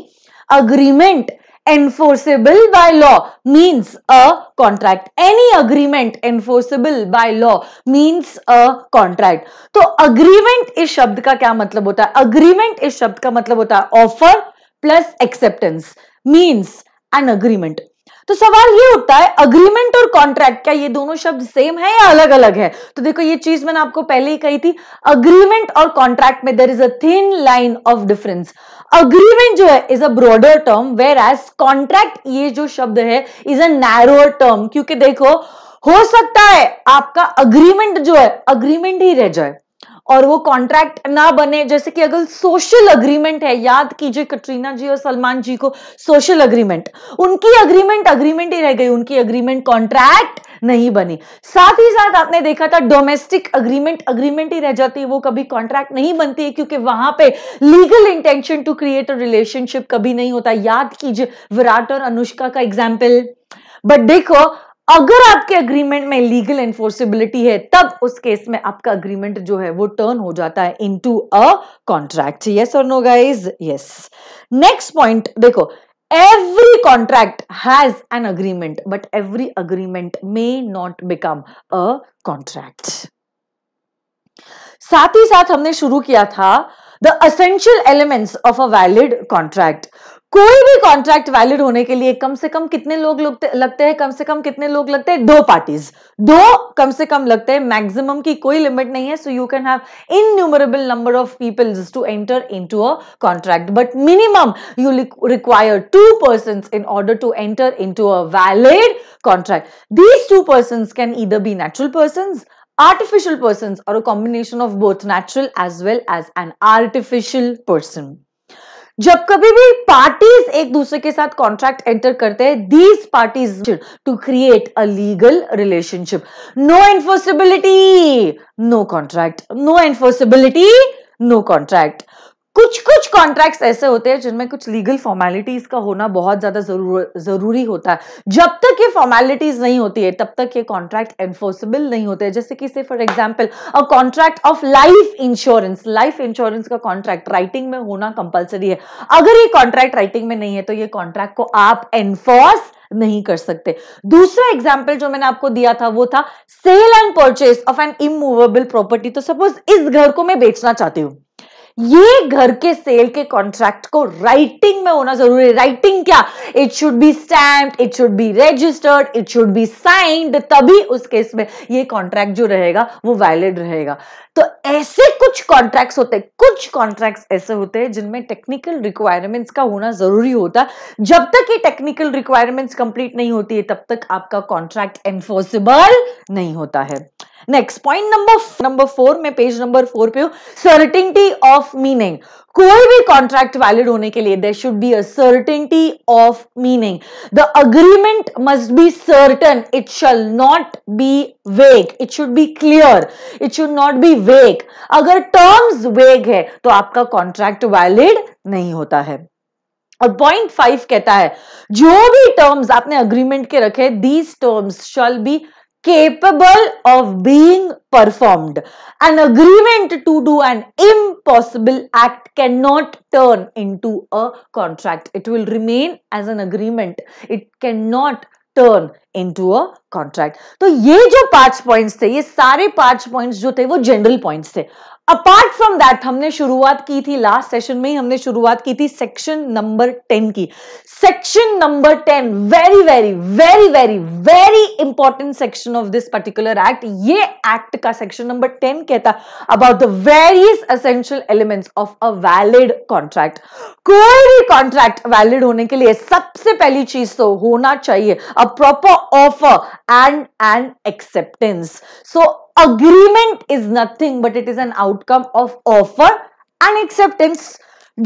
agreement enforceable by law means a contract any agreement enforceable by law means a contract तो agreement इस शब्द का क्या मतलब होता है agreement इस शब्द का मतलब होता है offer plus acceptance means an agreement तो सवाल ये उठता है अग्रीमेंट और कॉन्ट्रैक्ट क्या ये दोनों शब्द सेम है या अलग अलग है तो देखो ये चीज मैंने आपको पहले ही कही थी अग्रीमेंट और कॉन्ट्रैक्ट में there is a thin line of difference agreement जो है is a broader term whereas contract ये जो शब्द है इज अ नैरोअर टर्म क्योंकि देखो हो सकता है आपका अग्रीमेंट जो है अग्रीमेंट ही रह जाए और वो कॉन्ट्रैक्ट ना बने जैसे कि अगर सोशल अग्रीमेंट है याद कीजिए कटरीना जी और सलमान जी को सोशल अग्रीमेंट उनकी अग्रीमेंट अग्रीमेंट ही रह गई उनकी अग्रीमेंट कॉन्ट्रैक्ट नहीं बनी साथ ही साथ आपने देखा था डोमेस्टिक अग्रीमेंट अग्रीमेंट ही रह जाती है वो कभी कॉन्ट्रैक्ट नहीं बनती है क्योंकि वहां पे legal intention to create a relationship कभी नहीं होता याद कीजिए विराट और अनुष्का का एग्जाम्पल बट देखो अगर आपके अग्रीमेंट में लीगल एनफोर्सिबिलिटी है तब उस केस में आपका अग्रीमेंट जो है वो टर्न हो जाता है इनटू अ कॉन्ट्रैक्ट यस और no guys yes next point देखो every contract has an agreement but every agreement may not become a contract साथ ही साथ हमने शुरू किया था the essential elements of a valid contract कोई भी कॉन्ट्रैक्ट वैलिड होने के लिए कम से कम कितने लोग लगते हैं कम से कम कितने लोग लगते हैं दो पार्टीज दो कम से कम लगते हैं मैक्सिमम की कोई लिमिट नहीं है so you can have innumerable number of people to enter into a contract but minimum you require two person in order to enter into a valid contract these two person can either be natural person artificial person और a combination of both natural as well as an artificial person जब कभी भी parties एक दूसरे के साथ contract enter करते हैं these parties to create a legal relationship no enforceability no contract no enforceability no contract कुछ कुछ कॉन्ट्रैक्ट्स ऐसे होते हैं जिनमें कुछ लीगल फॉर्मेलिटीज का होना बहुत ज्यादा जरूर जरूरी होता है जब तक ये फॉर्मेलिटीज नहीं होती है तब तक ये कॉन्ट्रैक्ट एनफोर्सेबल नहीं होते जैसे कि से for example a contract of life insurance life insurance का कॉन्ट्रैक्ट राइटिंग में होना कंपल्सरी है अगर ये कॉन्ट्रैक्ट राइटिंग में नहीं है तो ये कॉन्ट्रैक्ट को आप एनफोर्स नहीं कर सकते दूसरा एग्जाम्पल जो मैंने आपको दिया था वो था sale and purchase of an immovable property तो सपोज इस घर को मैं बेचना चाहती हूँ ये घर के सेल के कॉन्ट्रैक्ट को राइटिंग में होना जरूरी है राइटिंग क्या it should be stamp it should be registered it should be signed तभी उस केस में ये कॉन्ट्रैक्ट जो रहेगा वो वैलिड रहेगा तो ऐसे कुछ कॉन्ट्रैक्ट्स होते कुछ कॉन्ट्रैक्ट्स ऐसे होते हैं जिनमें टेक्निकल रिक्वायरमेंट्स का होना जरूरी होता है जब तक ये टेक्निकल रिक्वायरमेंट्स कंप्लीट नहीं होती है तब तक आपका कॉन्ट्रैक्ट एनफोर्सिबल नहीं होता है next point number number four में पेज नंबर फोर पे हो सर्टेनिटी ऑफ मीनिंग कोई भी कॉन्ट्रैक्ट वैलिड होने के लिए there should be a of meaning the agreement must be certain it shall not be vague it should be clear it should not be vague अगर terms वेग है तो आपका कॉन्ट्रैक्ट वैलिड नहीं होता है और पॉइंट फाइव कहता है जो भी टर्म्स आपने अग्रीमेंट के रखे these terms shall be capable of being performed. An agreement to do an impossible act cannot turn into a contract. It will remain as an agreement. It cannot turn into a contract तो ये जो पांच points थे ये सारे पांच points जो थे वो जनरल पॉइंट्स थे अपार्ट फ्रॉम दैट हमने शुरुआत की थी लास्ट सेशन में ही हमने शुरुआत की थी सेक्शन नंबर टेन की section number ten very very very very very important section of this particular act ये एक्ट का सेक्शन नंबर टेन कहता about the various essential elements of a valid contract कोई भी कॉन्ट्रैक्ट वैलिड होने के लिए सबसे पहली चीज तो होना चाहिए a proper offer and and acceptance so agreement is nothing but it is an outcome of offer and acceptance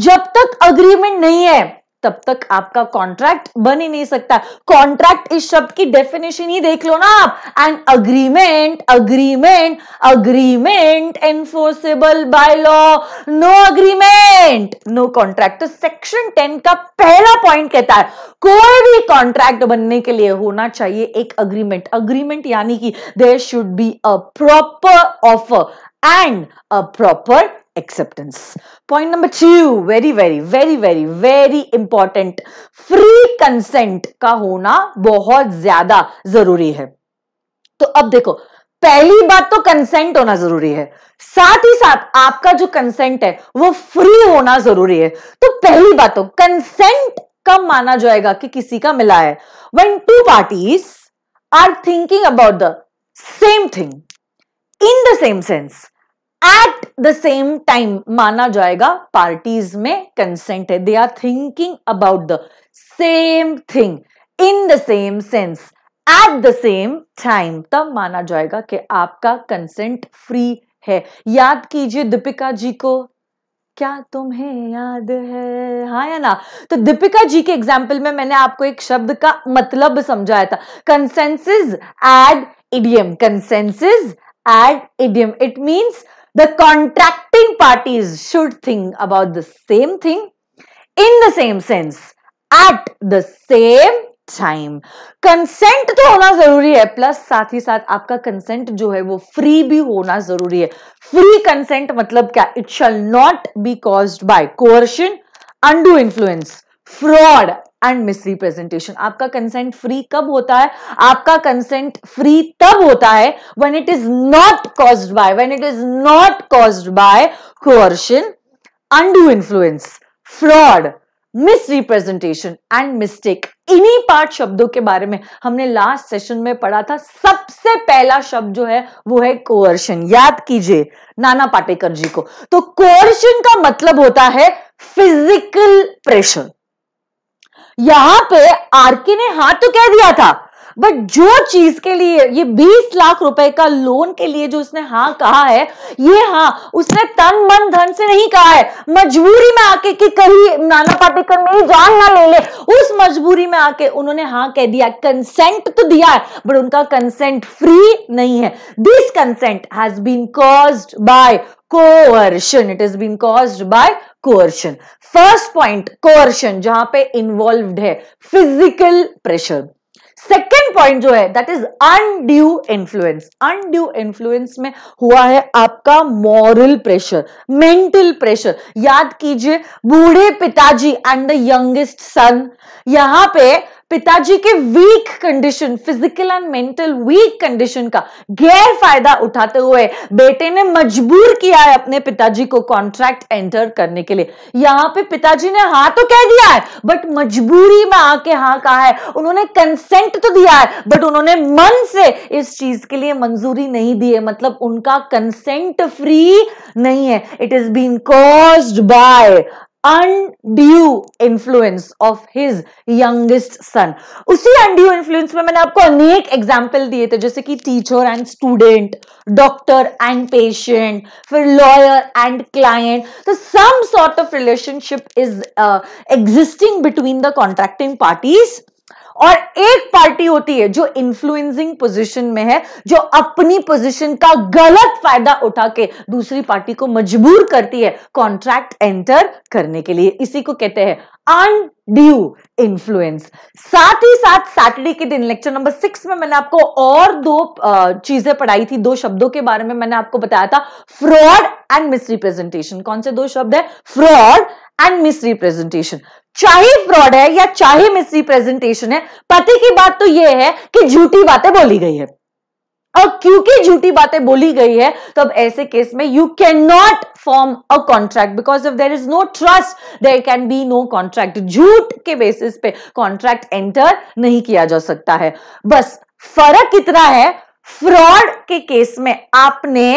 जब तक अग्रीमेंट नहीं है तब तक आपका कॉन्ट्रैक्ट बन ही नहीं सकता कॉन्ट्रैक्ट इस शब्द की डेफिनेशन ही देख लो ना आप and agreement agreement agreement enforceable by law no agreement no contract तो सेक्शन टेन का पहला पॉइंट कहता है कोई भी कॉन्ट्रैक्ट बनने के लिए होना चाहिए एक अग्रीमेंट अग्रीमेंट यानी कि there should be a proper offer and a proper acceptance. Point number two, very, very, very, very, very important. Free consent का होना बहुत ज्यादा जरूरी है तो अब देखो पहली बात तो कंसेंट होना जरूरी है साथ ही साथ आपका जो कंसेंट है वो फ्री होना जरूरी है तो पहली बात तो कंसेंट कब माना जाएगा कि किसी का मिला है when two parties are thinking about the same thing in the same sense at the same time माना जाएगा पार्टीज में कंसेंट है they are thinking about the same thing in the same sense at the same time तब माना जाएगा कि आपका consent free है याद कीजिए दीपिका जी को क्या तुम्हें याद है हाँ या ना तो दीपिका जी के एग्जाम्पल में मैंने आपको एक शब्द का मतलब समझाया था consensus ad idem consensus ad idem it means the contracting parties should think about the same thing in the same sense at the same time consent तो होना जरूरी है प्लस साथ ही साथ आपका कंसेंट जो है वो फ्री भी होना जरूरी है फ्री कंसेंट मतलब क्या it shall not be caused by coercion undue influence fraud and misrepresentation आपका कंसेंट फ्री कब होता है आपका कंसेंट फ्री तब होता है when it is not caused by when it is not caused by coercion undue influence fraud misrepresentation and mistake इन्हीं पांच शब्दों के बारे में हमने लास्ट सेशन में पढ़ा था सबसे पहला शब्द जो है वो है कोअर्शन याद कीजिए नाना पाटेकर जी को तो कोअर्शन का मतलब होता है फिजिकल प्रेशर यहां पे आरके ने हाँ तो कह दिया था बट जो चीज के लिए ये 20 लाख रुपए का लोन के लिए जो उसने हाँ कहा है ये हाँ उसने तन मन धन से नहीं कहा है मजबूरी में आके कि कहीं नाना पाटेकर मेरी जान ना ले ले उस मजबूरी में आके उन्होंने हाँ कह दिया कंसेंट तो दिया है बट उनका कंसेंट फ्री नहीं है this consent has been caused by coercion it is been caused by coercion first point coercion जहां पे इन्वॉल्व है फिजिकल प्रेशर सेकेंड पॉइंट जो है that is undue influence undue influence में हुआ है आपका मॉरल प्रेशर मेंटल प्रेशर याद कीजिए बूढ़े पिताजी एंड द यंगेस्ट सन यहां पे पिताजी के weak condition physical and mental weak condition का गैर फायदा उठाते हुए बेटे ने मजबूर किया है अपने पिताजी को कॉन्ट्रैक्ट एंटर करने के लिए यहां पे पिताजी ने हाँ तो कह दिया है बट मजबूरी में आके हाँ कहा है उन्होंने कंसेंट तो दिया है बट उन्होंने मन से इस चीज के लिए मंजूरी नहीं दी है मतलब उनका कंसेंट फ्री नहीं है it is been caused by undue influence of his youngest son. उसी undue influence में मैंने आपको अनेक example दिए थे जैसे कि teacher and student, doctor and patient, फिर lawyer and client. So some sort of relationship is uh, existing between the contracting parties. और एक पार्टी होती है जो इन्फ्लुएंसिंग पोजीशन में है जो अपनी पोजीशन का गलत फायदा उठा के दूसरी पार्टी को मजबूर करती है कॉन्ट्रैक्ट एंटर करने के लिए इसी को कहते हैं अनड्यू इन्फ्लुएंस साथ ही साथ सैटरडे के दिन लेक्चर नंबर सिक्स में मैंने आपको और दो चीजें पढ़ाई थी दो शब्दों के बारे में मैंने आपको बताया था फ्रॉड एंड मिसरिप्रेजेंटेशन कौन से दो शब्द है फ्रॉड एंड मिसरिप्रेजेंटेशन चाहे फ्रॉड है या चाहे मिस रिप्रेजेंटेशन है पति की बात तो यह है कि झूठी बातें बोली गई है और क्योंकि झूठी बातें बोली गई है तो अब ऐसे केस में you can not form a contract because if there is no trust there can be no contract झूठ के बेसिस पे कॉन्ट्रैक्ट एंटर नहीं किया जा सकता है बस फर्क कितना है फ्रॉड के केस में आपने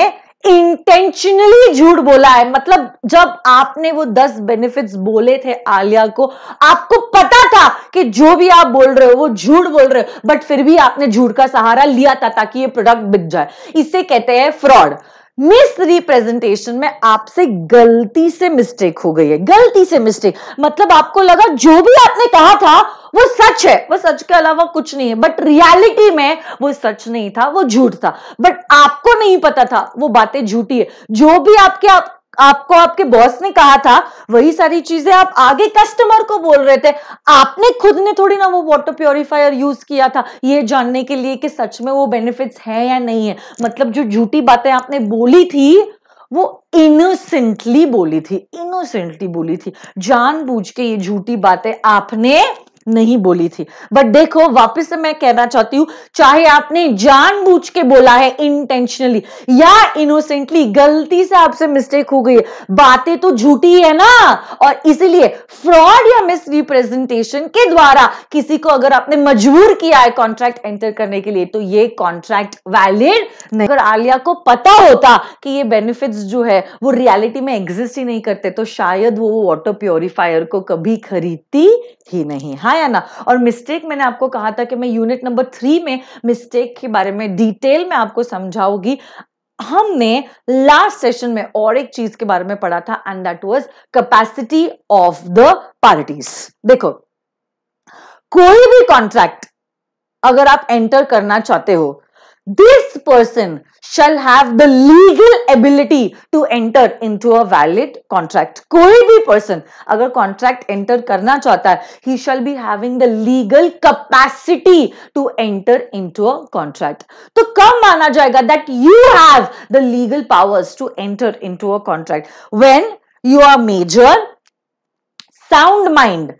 इंटेंशनली झूठ बोला है मतलब जब आपने वो दस बेनिफिट्स बोले थे आलिया को आपको पता था कि जो भी आप बोल रहे हो वो झूठ बोल रहे हो बट फिर भी आपने झूठ का सहारा लिया था ताकि ये प्रोडक्ट बिक जाए इसे कहते हैं फ्रॉड मिस रिप्रेजेंटेशन में आपसे गलती से मिस्टेक हो गई है गलती से मिस्टेक मतलब आपको लगा जो भी आपने कहा था वो सच है वो सच के अलावा कुछ नहीं है बट रियलिटी में वो सच नहीं था वो झूठ था बट आपको नहीं पता था वो बातें झूठी है जो भी आपके आप आपको आपके बॉस ने कहा था वही सारी चीजें आप आगे कस्टमर को बोल रहे थे आपने खुद ने थोड़ी ना वो वाटर प्योरीफायर यूज किया था ये जानने के लिए कि सच में वो बेनिफिट्स है या नहीं है मतलब जो झूठी बातें आपने बोली थी वो इनोसेंटली बोली थी इनोसेंटली बोली थी जानबूझ के ये झूठी बातें आपने नहीं बोली थी बट देखो वापस से मैं कहना चाहती हूं चाहे आपने जानबूझ के बोला है इंटेंशनली या इनोसेंटली गलती से आपसे मिस्टेक हो गई है बातें तो झूठी है ना और इसीलिए फ्रॉड या मिस रिप्रेजेंटेशन के द्वारा किसी को अगर आपने मजबूर किया है कॉन्ट्रैक्ट एंटर करने के लिए तो ये कॉन्ट्रैक्ट वैलिड नहीं अगर आलिया को पता होता कि ये बेनिफिट्स जो है वो रियलिटी में एग्जिस्ट ही नहीं करते तो शायद वो वाटर प्योरिफायर को कभी खरीदती ही नहीं हाँ आया ना और मिस्टेक मैंने आपको कहा था कि मैं यूनिट नंबर थ्री में मिस्टेक के बारे में डिटेल में आपको समझाऊंगी हमने लास्ट सेशन में और एक चीज के बारे में पढ़ा था and that was capacity of the parties देखो कोई भी कॉन्ट्रैक्ट अगर आप एंटर करना चाहते हो this person shall have the legal ability to enter into a valid contract. कोई भी person अगर contract enter करना चाहता है he shall be having the legal capacity to enter into a contract. तो कब माना जाएगा that you have the legal powers to enter into a contract when you are major, sound mind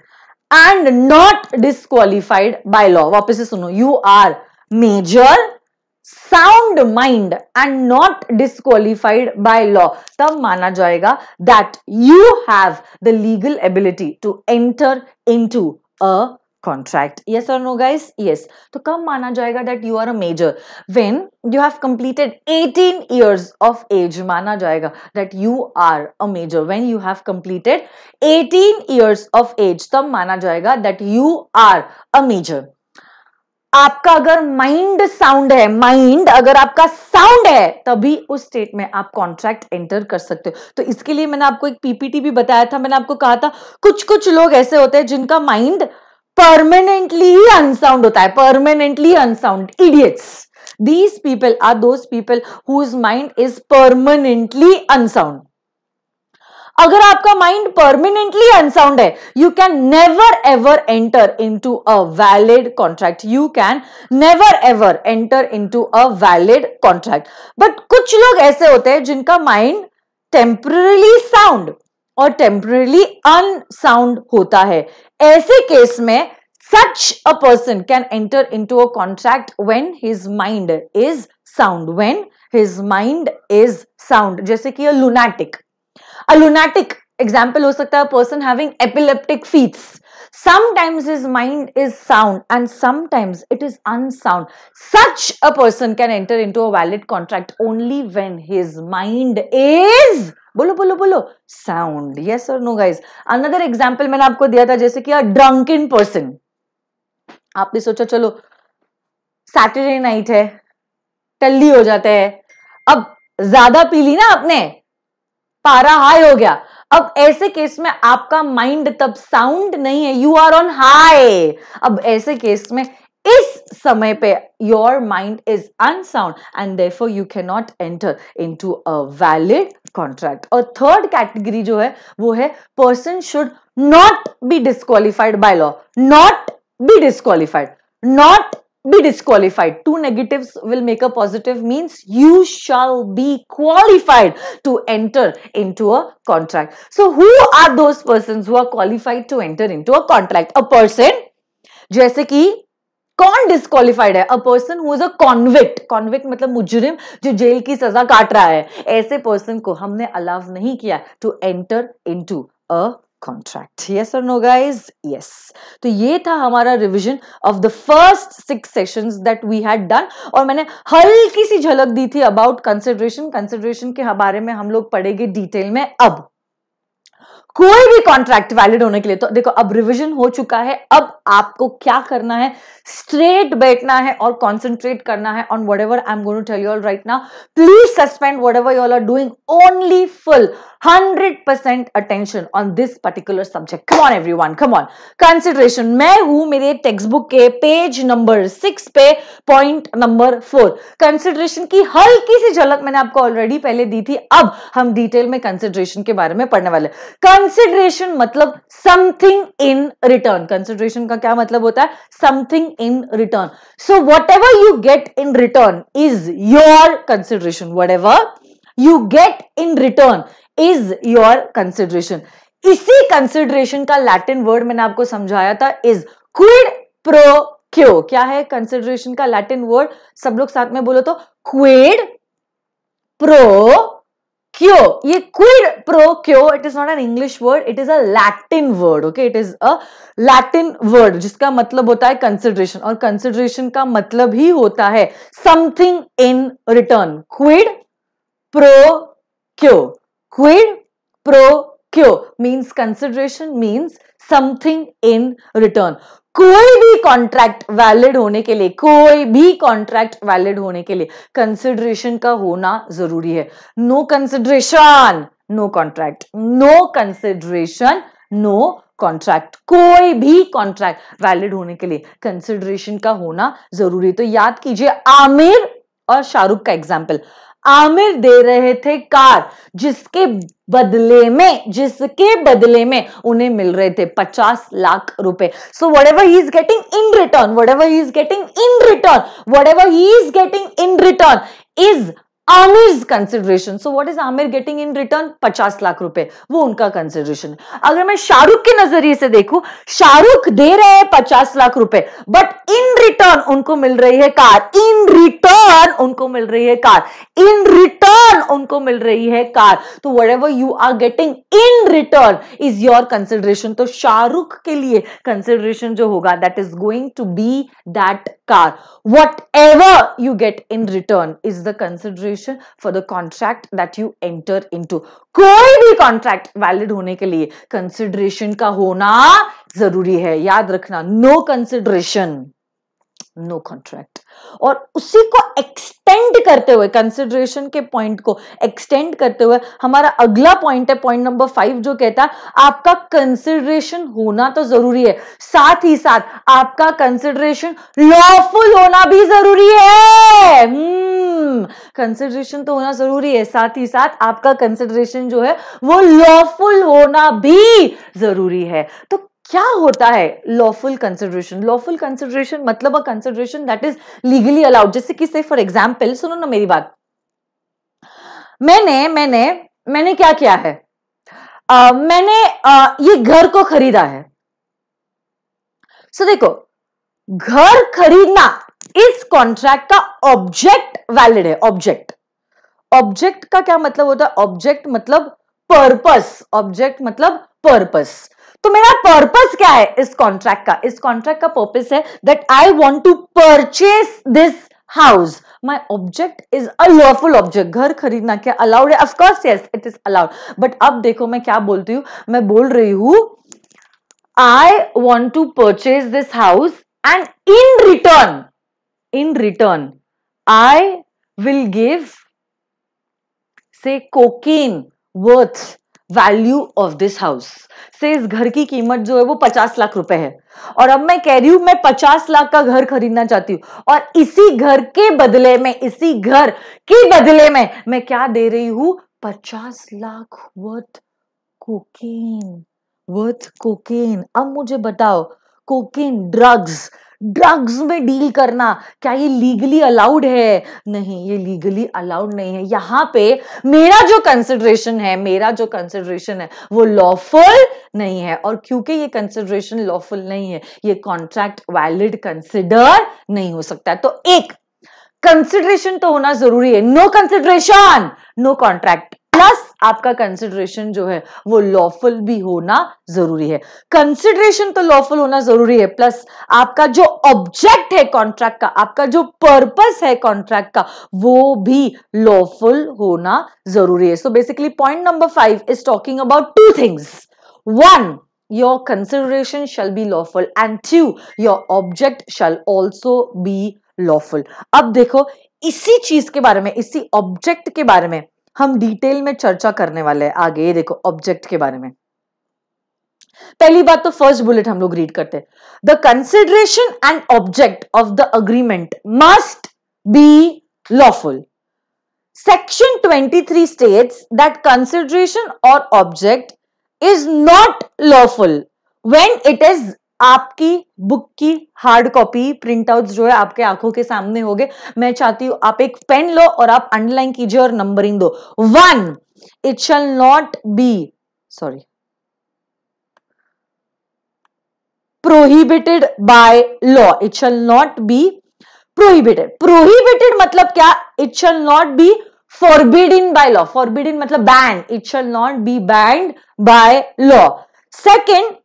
and not disqualified by law. वापस से सुनो you are major sound mind and not disqualified by law तब माना जाएगा that you have the legal ability to enter into a contract yes or no guys yes तो कब माना जाएगा that you are a major when you have completed 18 years of age माना जाएगा that you are a major when you have completed 18 years of age तब माना जाएगा that you are a major आपका अगर माइंड साउंड है mind अगर आपका साउंड है तभी उस स्टेट में आप कॉन्ट्रैक्ट एंटर कर सकते हो तो इसके लिए मैंने आपको एक पीपीटी भी बताया था मैंने आपको कहा था कुछ कुछ लोग ऐसे होते हैं जिनका माइंड परमानेंटली ही अनसाउंड होता है permanently unsound idiots these people are those people whose mind is permanently unsound अगर आपका माइंड परमानेंटली अनसाउंड है you can never ever enter into a valid contract you can never ever enter into a valid contract but कुछ लोग ऐसे होते हैं जिनका mind temporarily sound और टेम्परली अनसाउंड होता है ऐसे केस में such a person can enter into a contract when his mind is sound when his mind is sound जैसे कि a lunatic a lunatic example हो सकता है person having epileptic fits sometimes his mind is sound and sometimes it is unsound such a person can enter into a valid contract only when his mind is बोलो बोलो बोलो sound. Yes or no, guys? Another example मैंने आपको दिया था जैसे कि a drunken person. आपने सोचा चलो Saturday night है टल्ली हो जाते हैं अब ज्यादा पी ली ना आपने पारा हाई हो गया अब ऐसे केस में आपका माइंड तब साउंड नहीं है यू आर ऑन हाई अब ऐसे केस में इस समय पे your mind is unsound and therefore you can not enter into a valid contract और थर्ड कैटेगरी जो है वो है person should not be disqualified by law not be disqualified not be disqualified. Two negatives will make a positive means you shall be qualified to enter into a contract. So who are those persons who are qualified to enter into a contract? A person जैसे कि कौन disqualified है a person who is a convict convict मतलब मुजरिम जो jail की सजा काट रहा है ऐसे पर्सन को हमने अलाव नहीं किया to enter into a contract. Yes or no, guys? Yes. तो ये था हमारा revision of the first six sessions that we had done और मैंने हल्की सी झलक दी थी अबाउट कंसिडरेशन कंसिडरेशन के बारे में हम लोग पढ़ेंगे डिटेल में अब कोई भी कॉन्ट्रैक्ट वैलिड होने के लिए तो देखो अब रिवीजन हो चुका है अब आपको क्या करना है स्ट्रेट बैठना है और कॉन्सेंट्रेट करना है on whatever I am going to tell you all right now please suspend whatever you all are doing only full percent attention on this particular subject come on one come on consideration मैं हूं मेरे text book के page number six पे point number four consideration की हल्की सी झलक मैंने आपको ऑलरेडी पहले दी थी अब हम डिटेल में कंसिडरेशन के बारे में पढ़ने वाले कंसिडरेशन मतलब समथिंग इन रिटर्न कंसिडरेशन का क्या मतलब होता है something in return so whatever you get in return is your consideration whatever you get in return is your consideration इसी कंसिडरेशन का लैटिन वर्ड मैंने आपको समझाया था इज क्विड प्रो क्यो क्या है कंसिडरेशन का लैटिन वर्ड सब लोग साथ में बोलो तो क्विड प्रो क्यो ये quid pro quo it is not an English word it is a Latin word okay it is a Latin word जिसका मतलब होता है कंसिडरेशन और कंसिडरेशन का मतलब ही होता है something in return quid pro quo quid pro quo means consideration means something in return कोई भी कॉन्ट्रैक्ट वैलिड होने के लिए कोई भी कॉन्ट्रैक्ट वैलिड होने के लिए कंसिडरेशन का होना जरूरी है no consideration no contract no consideration no contract कोई भी कॉन्ट्रैक्ट वैलिड होने के लिए कंसिडरेशन का होना जरूरी है तो याद कीजिए आमिर और शाहरुख का एग्जाम्पल आमिर दे रहे थे कार जिसके बदले में जिसके बदले में उन्हें मिल रहे थे पचास लाख रुपए so whatever he is getting in return whatever he is getting in return whatever he is getting in return is Aamir's consideration so what is Aamir getting in return पचास लाख रुपए वो उनका कंसिडरेशन अगर मैं शाहरुख के नजरिए से देखू शाहरुख दे रहे हैं पचास लाख रुपए बट इन रिटर्न उनको मिल रही है कार इन रिटर्न उनको मिल रही है कार इन रिटर्न उनको मिल रही है कार तो whatever you are getting in return is your consideration तो शाहरुख के लिए कंसिडरेशन जो होगा that is going to be that car whatever you get in return is the consideration validation for the contract that you enter into कोई भी contract valid होने के लिए कंसिडरेशन का होना जरूरी है याद रखना no no consideration no contract और उसी को एक्सटेंड करते हुए कंसिडरेशन के पॉइंट को एक्सटेंड करते हुए हमारा अगला पॉइंट है पॉइंट नंबर फाइव जो कहता है आपका कंसिडरेशन होना तो जरूरी है साथ ही साथ आपका कंसिडरेशन लॉफुल होना भी जरूरी है कंसिडरेशन हम्म, hmm, तो होना जरूरी है साथ ही साथ आपका कंसिडरेशन जो है वो लॉफुल होना भी जरूरी है तो क्या होता है लॉफुल कंसिडरेशन लॉफुल कंसिडरेशन मतलब a consideration that is legally allowed जैसे कि से फॉर एग्जाम्पल सुनो ना मेरी बात मैंने मैंने मैंने क्या किया है uh, मैंने uh, ये घर को खरीदा है सो so, देखो घर खरीदना इस कॉन्ट्रैक्ट का ऑब्जेक्ट वैलिड है ऑब्जेक्ट ऑब्जेक्ट का क्या मतलब होता है ऑब्जेक्ट मतलब पर्पस ऑब्जेक्ट मतलब पर्पस तो मेरा पर्पस क्या है इस कॉन्ट्रैक्ट का इस कॉन्ट्रैक्ट का पर्पस है that I want to purchase this house my object is a lawful object घर खरीदना क्या अलाउड है of course yes it is allowed but अब देखो मैं क्या बोलती हूं मैं बोल रही हूं I want to purchase this house and in return in return I will give say cocaine worth value of this house से इस घर की कीमत जो है वो पचास लाख रुपए है और अब मैं कह रही हूं मैं पचास लाख का घर खरीदना चाहती हूं और इसी घर के बदले में इसी घर के बदले में मैं क्या दे रही हूं पचास lakh worth cocaine worth cocaine अब मुझे बताओ कोकेन ड्रग्स ड्रग्स में डील करना क्या ये लीगली अलाउड है नहीं ये लीगली अलाउड नहीं है यहां पे मेरा जो कंसिडरेशन है मेरा जो कंसिडरेशन है वो लॉफुल नहीं है और क्योंकि ये कंसिडरेशन लॉफुल नहीं है ये कॉन्ट्रैक्ट वैलिड कंसिडर नहीं हो सकता है तो एक कंसिडरेशन तो होना जरूरी है नो कंसिडरेशन नो कॉन्ट्रैक्ट आपका कंसिडरेशन जो है वो लॉफुल भी होना जरूरी है कंसिडरेशन तो लॉफुल होना जरूरी है प्लस आपका जो ऑब्जेक्ट है कॉन्ट्रैक्ट का आपका जो पर्पस है कॉन्ट्रैक्ट का वो भी लॉफुल होना जरूरी है so basically point number five is talking about two things one your consideration shall be lawful and two your object shall also be lawful अब देखो इसी चीज के बारे में इसी ऑब्जेक्ट के बारे में हम डिटेल में चर्चा करने वाले हैं आगे ये देखो ऑब्जेक्ट के बारे में पहली बात तो फर्स्ट बुलेट हम लोग रीड करते the consideration and object of the agreement must be lawful section 23 states that consideration और object is not lawful when it is आपकी बुक की हार्ड कॉपी प्रिंट आउट जो है आपके आंखों के सामने हो गए मैं चाहती हूं आप एक पेन लो और आप अंडरलाइन कीजिए और नंबरिंग दो one it shall not be sorry prohibited by law it shall not be prohibited prohibited मतलब क्या it shall not be forbidden by law forbidden मतलब banned it shall not be banned by law second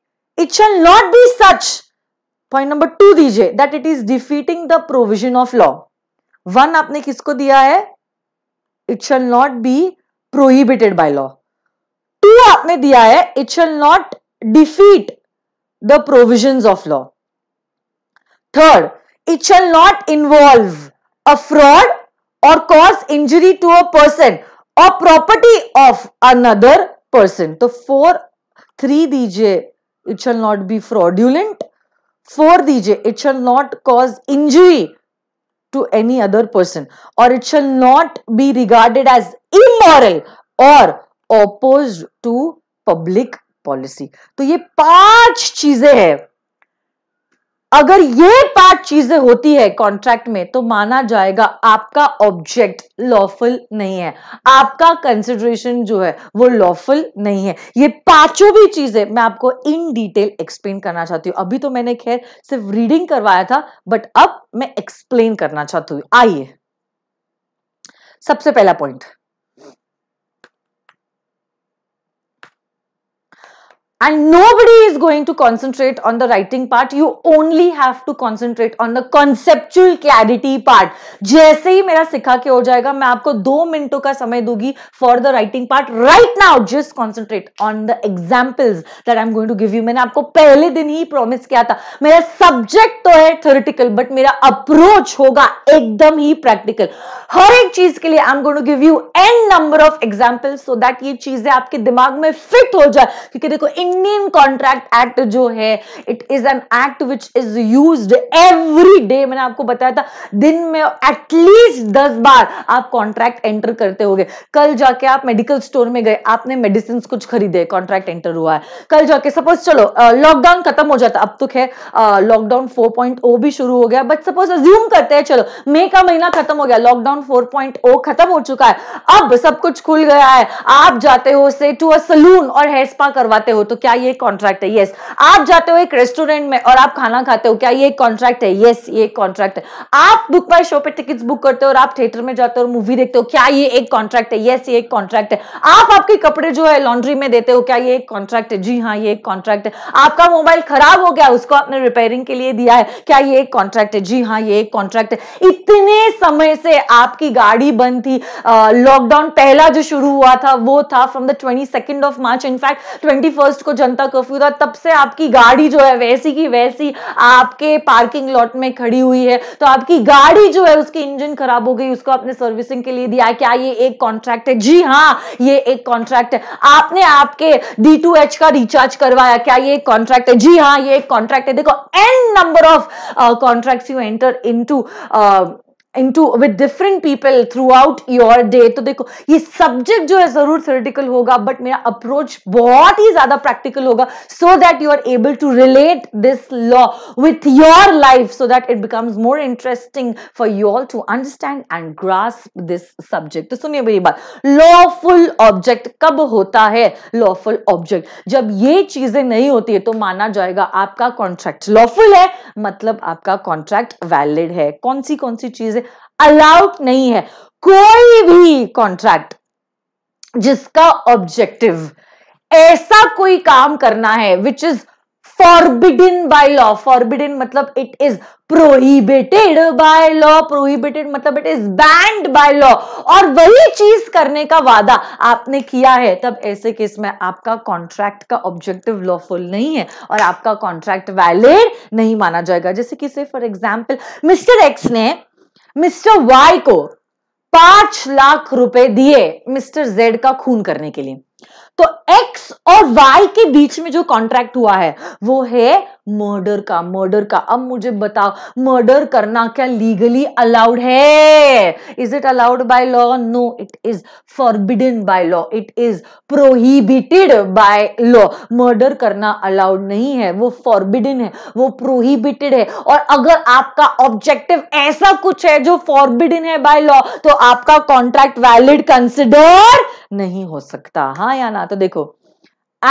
it shall not be such point number two दीजिए that it is defeating the provision of law one आपने किसको दिया है it shall not be prohibited by law to आपने दिया है it shall not defeat the provision of law third it shall not involve a fraud और cause injury to a person और property of another person तो four three दीजिए it shall not be fraudulent four दीजिए it shall not cause injury to any other person और it shall not be regarded as immoral और oppose to public policy तो ये पांच चीजें हैं अगर ये पांच चीजें होती है कॉन्ट्रैक्ट में तो माना जाएगा आपका ऑब्जेक्ट लॉफुल नहीं है आपका कंसिडरेशन जो है वो लॉफुल नहीं है ये पांचों भी चीजें मैं आपको इन डिटेल एक्सप्लेन करना चाहती हूँ अभी तो मैंने खैर सिर्फ रीडिंग करवाया था बट अब मैं एक्सप्लेन करना चाहती हूँ आइए सबसे पहला point and nobody is going to concentrate on the writing part you only have to concentrate on the conceptual clarity part जैसे ही मेरा सिखा के हो जाएगा मैं आपको दो मिनटों का समय दूंगी for the writing part right now just concentrate on the examples that I am going to give you मैंने आपको पहले दिन ही प्रॉमिस किया था मेरा सब्जेक्ट तो है थोरिटिकल बट मेरा अप्रोच होगा एकदम ही प्रैक्टिकल हर एक चीज के लिए I am going to give you an number of examples so that ये चीजें आपके दिमाग में फिट हो जाए क्योंकि देखो इन इंडियन कॉन्ट्रैक्ट एक्ट जो है it is an act which is use every day मैंने आपको बताया था दिन में एटलीस्ट दस बार आप कॉन्ट्रैक्ट एंटर करते हो कल जाके आप मेडिकल स्टोर में गए आपने मेडिसिन कुछ खरीदे कॉन्ट्रैक्ट एंटर हुआ है कल जाके सपोज चलो लॉकडाउन खत्म हो जाता अब तो खैर लॉकडाउन फोर oh भी शुरू हो गया बट सपोज अज्यूम करते हैं चलो मई का महीना खत्म हो गया लॉकडाउन फोर oh खत्म हो चुका है अब सब कुछ खुल गया है आप जाते हो से टू अ सलून और हेयर स्पा करवाते हो तो क्या ये कॉन्ट्रैक्ट है यस आप जाते हो एक रेस्टोरेंट में और आप खाना खाते हो क्या ये कॉन्ट्रैक्ट है यस ये कॉन्ट्रैक्ट है आप बुक बाय शो पे टिकट्स बुक करते हो और आप थिएटर में जाते हो और मूवी देखते हो क्या ये एक कॉन्ट्रैक्ट है यस ये एक कॉन्ट्रैक्ट है आप आपके कपड़े जो है लॉन्ड्री में देते हो क्या ये एक कॉन्ट्रैक्ट है जी हाँ ये एक कॉन्ट्रैक्ट है आपका मोबाइल खराब हो गया उसको आपने रिपेयरिंग के लिए दिया है क्या ये एक कॉन्ट्रैक्ट है जी हाँ ये एक कॉन्ट्रैक्ट है इतने समय से आपकी गाड़ी बंद थी लॉकडाउन पहला जो शुरू हुआ था वो था from the twenty of March in fact twenty को को जनता कर्फ्यू था तब से आपकी गाड़ी जो है वैसी की वैसी आपके पार्किंग लॉट में खड़ी हुई है तो आपकी गाड़ी जो है उसकी इंजन खराब हो गई उसको आपने सर्विसिंग के लिए दिया क्या ये एक कॉन्ट्रैक्ट है जी हाँ ये एक कॉन्ट्रैक्ट है आपने आपके डी का रिचार्ज करवाया क्या ये एक कॉन्ट्रैक्ट है जी हाँ ये एक कॉन्ट्रैक्ट है देखो an number of contract you enter into into with different people throughout your day तो देखो ये सब्जेक्ट जो है जरूर थ्योरेटिकल होगा बट मेरा अप्रोच बहुत ही ज्यादा प्रैक्टिकल होगा so that you are able to relate this law with your life so that it becomes more interesting for you all to understand and grasp this subject तो सुनिए मेरी बात lawful object कब होता है लॉफुल ऑब्जेक्ट जब ये चीजें नहीं होती है तो माना जाएगा आपका कॉन्ट्रैक्ट लॉफुल है मतलब आपका कॉन्ट्रैक्ट वैलिड है कौन सी कौन सी चीजें अलाउड नहीं है कोई भी कॉन्ट्रैक्ट जिसका ऑब्जेक्टिव ऐसा कोई काम करना है which is forbidden by law forbidden मतलब it is prohibited by law prohibited मतलब it is banned by law और वही चीज करने का वादा आपने किया है तब ऐसे केस में आपका कॉन्ट्रैक्ट का ऑब्जेक्टिव लॉफुल नहीं है और आपका कॉन्ट्रैक्ट वैलिड नहीं माना जाएगा जैसे कि से फॉर एग्जाम्पल मिस्टर एक्स ने मिस्टर वाई को पांच लाख रुपए दिए मिस्टर जेड का खून करने के लिए तो एक्स और वाई के बीच में जो कॉन्ट्रैक्ट हुआ है वो है मर्डर का मर्डर का अब मुझे बताओ मर्डर करना क्या लीगली अलाउड है is it allowed by law no it is forbidden by law it is prohibited by law murder करना अलाउड नहीं है वो फॉरबिडन है वो प्रोहिबिटेड है और अगर आपका ऑब्जेक्टिव ऐसा कुछ है जो फॉरबिडन है बाय लॉ तो आपका कॉन्ट्रैक्ट वैलिड कंसिडर नहीं हो सकता हाँ या ना तो देखो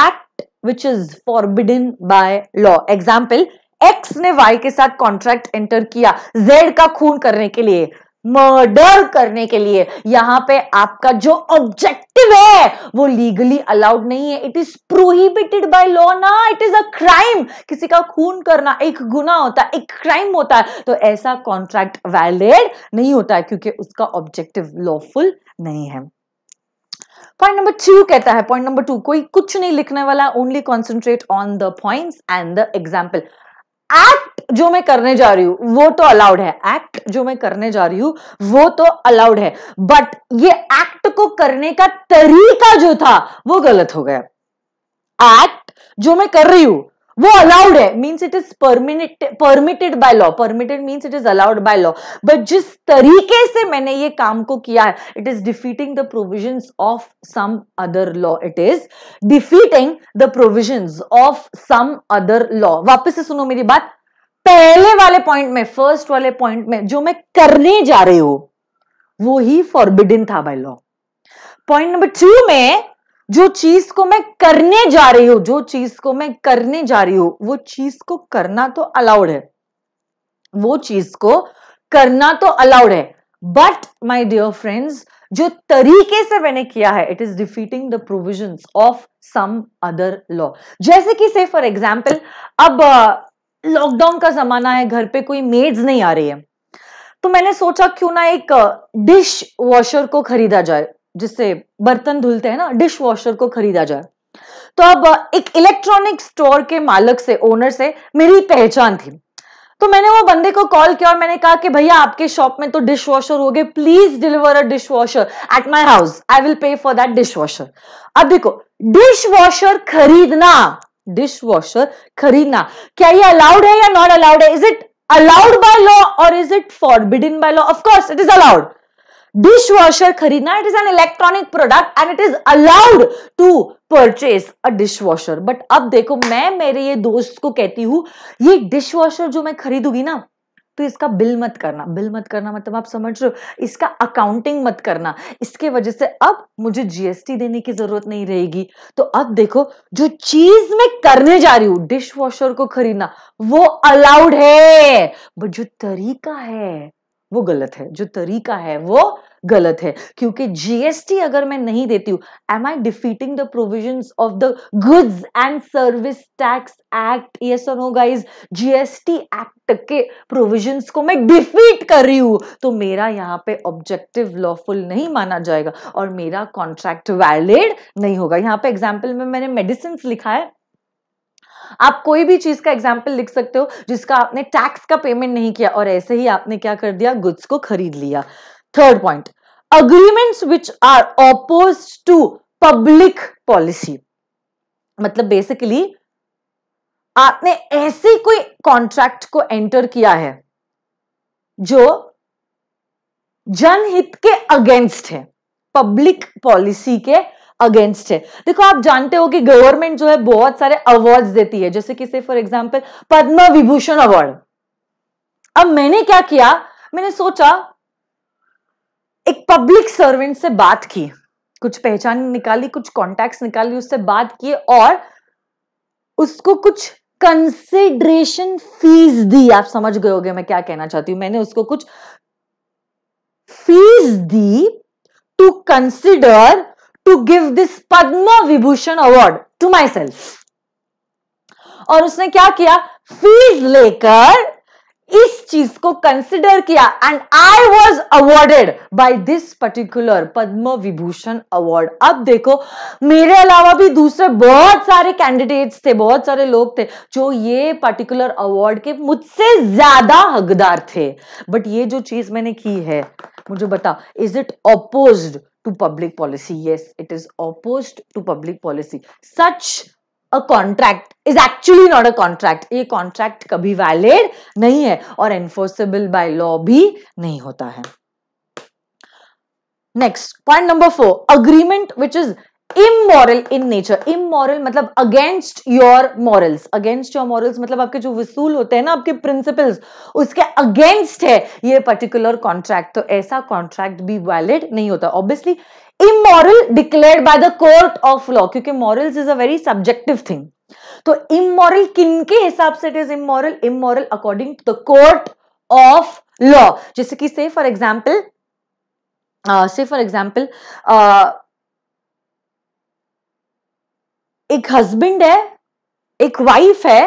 act which is forbidden by law example X ने वाई के साथ कॉन्ट्रैक्ट एंटर किया जेड का खून करने के लिए मर्डर करने के लिए यहां पे आपका जो ऑब्जेक्टिव है वो लीगली अलाउड नहीं है it is prohibited by law ना इट इज अ क्राइम किसी का खून करना एक गुना होता है एक क्राइम होता है तो ऐसा कॉन्ट्रैक्ट वैलिड नहीं होता है क्योंकि उसका ऑब्जेक्टिव लॉफुल नहीं है पॉइंट नंबर टू कहता है पॉइंट नंबर टू कोई कुछ नहीं लिखने वाला only concentrate on the point and the example act जो मैं करने जा रही हूं वो तो अलाउड है एक्ट जो मैं करने जा रही हूं वो तो अलाउड है बट ये एक्ट को करने का तरीका जो था वो गलत हो गया एक्ट जो मैं कर रही हूं वो अलाउड है means it is permitted by law permitted means it is allowed by law but जिस तरीके से मैंने ये काम को किया है it is defeating the provision of some other law it is defeating the provision of some other law वापस से सुनो मेरी बात पहले वाले पॉइंट में फर्स्ट वाले पॉइंट में जो मैं करने जा रही हूं वो ही फॉरबिडन था by law point number two में जो चीज को मैं करने जा रही हूं जो चीज को मैं करने जा रही हूं वो चीज को करना तो अलाउड है वो चीज को करना तो अलाउड है बट माई डियर फ्रेंड्स जो तरीके से मैंने किया है it is defeating the provision of some other law जैसे कि से फॉर एग्जाम्पल अब लॉकडाउन uh, का जमाना है घर पे कोई मेड्स नहीं आ रही है तो मैंने सोचा क्यों ना एक डिश वॉशर को खरीदा जाए जिससे बर्तन धुलते हैं ना डिश वॉशर को खरीदा जाए तो अब एक इलेक्ट्रॉनिक स्टोर के मालक से ओनर से मेरी पहचान थी तो मैंने वो बंदे को कॉल किया और मैंने कहा कि भैया आपके शॉप में तो डिश वॉशर हो गए please deliver a dishwasher at my house I will pay for that dishwasher अब देखो डिश वॉशर खरीदना डिश वॉशर खरीदना क्या ये अलाउड है या नॉट अलाउड है is it allowed by law और is it forbidden by law of course it is allowed washer खरीदना it is an electronic product and it is allowed to purchase a dishwasher but अब देखो मैं मेरे ये दोस्त को कहती हूं ये डिशवॉशर जो मैं खरीदूंगी ना तो इसका बिल मत करना बिल मत करना मतलब आप समझ रहे हो इसका अकाउंटिंग मत करना इसके वजह से अब मुझे जीएसटी देने की जरूरत नहीं रहेगी तो अब देखो जो चीज मैं करने जा रही हूं डिश वॉशर को खरीदना वो अलाउड है बट जो तरीका है वो गलत है जो तरीका है वो गलत है क्योंकि जीएसटी अगर मैं नहीं देती हूँ am I defeating the provision of the goods and service tax act ये सुनो गाइज जीएसटी एक्ट के प्रोविजन को मैं डिफीट कर रही हूं तो मेरा यहाँ पे ऑब्जेक्टिव लॉफुल नहीं माना जाएगा और मेरा कॉन्ट्रैक्ट वैलिड नहीं होगा यहाँ पे एग्जाम्पल में मैंने मेडिसिन लिखा है आप कोई भी चीज का एग्जाम्पल लिख सकते हो जिसका आपने टैक्स का पेमेंट नहीं किया और ऐसे ही आपने क्या कर दिया गुड्स को खरीद लिया third point agreements which are oppose to public policy मतलब बेसिकली आपने ऐसे कोई कॉन्ट्रैक्ट को एंटर किया है जो जनहित के अगेंस्ट है पब्लिक पॉलिसी के अगेंस्ट है देखो आप जानते हो कि गवर्नमेंट जो है बहुत सारे अवार्ड्स देती है जैसे कि से for example Padma Vibhushan award अब मैंने क्या किया मैंने सोचा एक पब्लिक सर्वेंट से बात की कुछ पहचान निकाली कुछ कॉन्टेक्ट निकाली उससे बात किए और उसको कुछ कंसिडरेशन फीस दी आप समझ गए होगे मैं क्या कहना चाहती हूं मैंने उसको कुछ फीस दी to consider to give this Padma Vibhushan award to myself और उसने क्या किया फीस लेकर इस चीज को कंसिडर किया and I was awarded by this particular Padma Vibhushan award अब देखो मेरे अलावा भी दूसरे बहुत सारे कैंडिडेट्स थे बहुत सारे लोग थे जो ये पर्टिकुलर अवार्ड के मुझसे ज्यादा हकदार थे बट ये जो चीज मैंने की है मुझे बताओ is it opposed to public policy. Yes, it is opposed to public policy. Such a contract is actually not a contract. a contract kabhi valid nahi hai aur enforceable by law bhi nahi hota hai Next, point number 4 agreement which is immoral in nature immoral मतलब against your morals against your morals मतलब आपके जो वसूल होते हैं ना आपके principles उसके अगेंस्ट है ये पर्टिकुलर कॉन्ट्रैक्ट तो ऐसा कॉन्ट्रैक्ट भी वैलिड नहीं होता obviously immoral declared by the court of law क्योंकि morals is a very subjective thing तो इमोरल किन के हिसाब से it is immoral immoral according to the court of law जैसे कि से for example say for example एक हस्बैंड है एक वाइफ है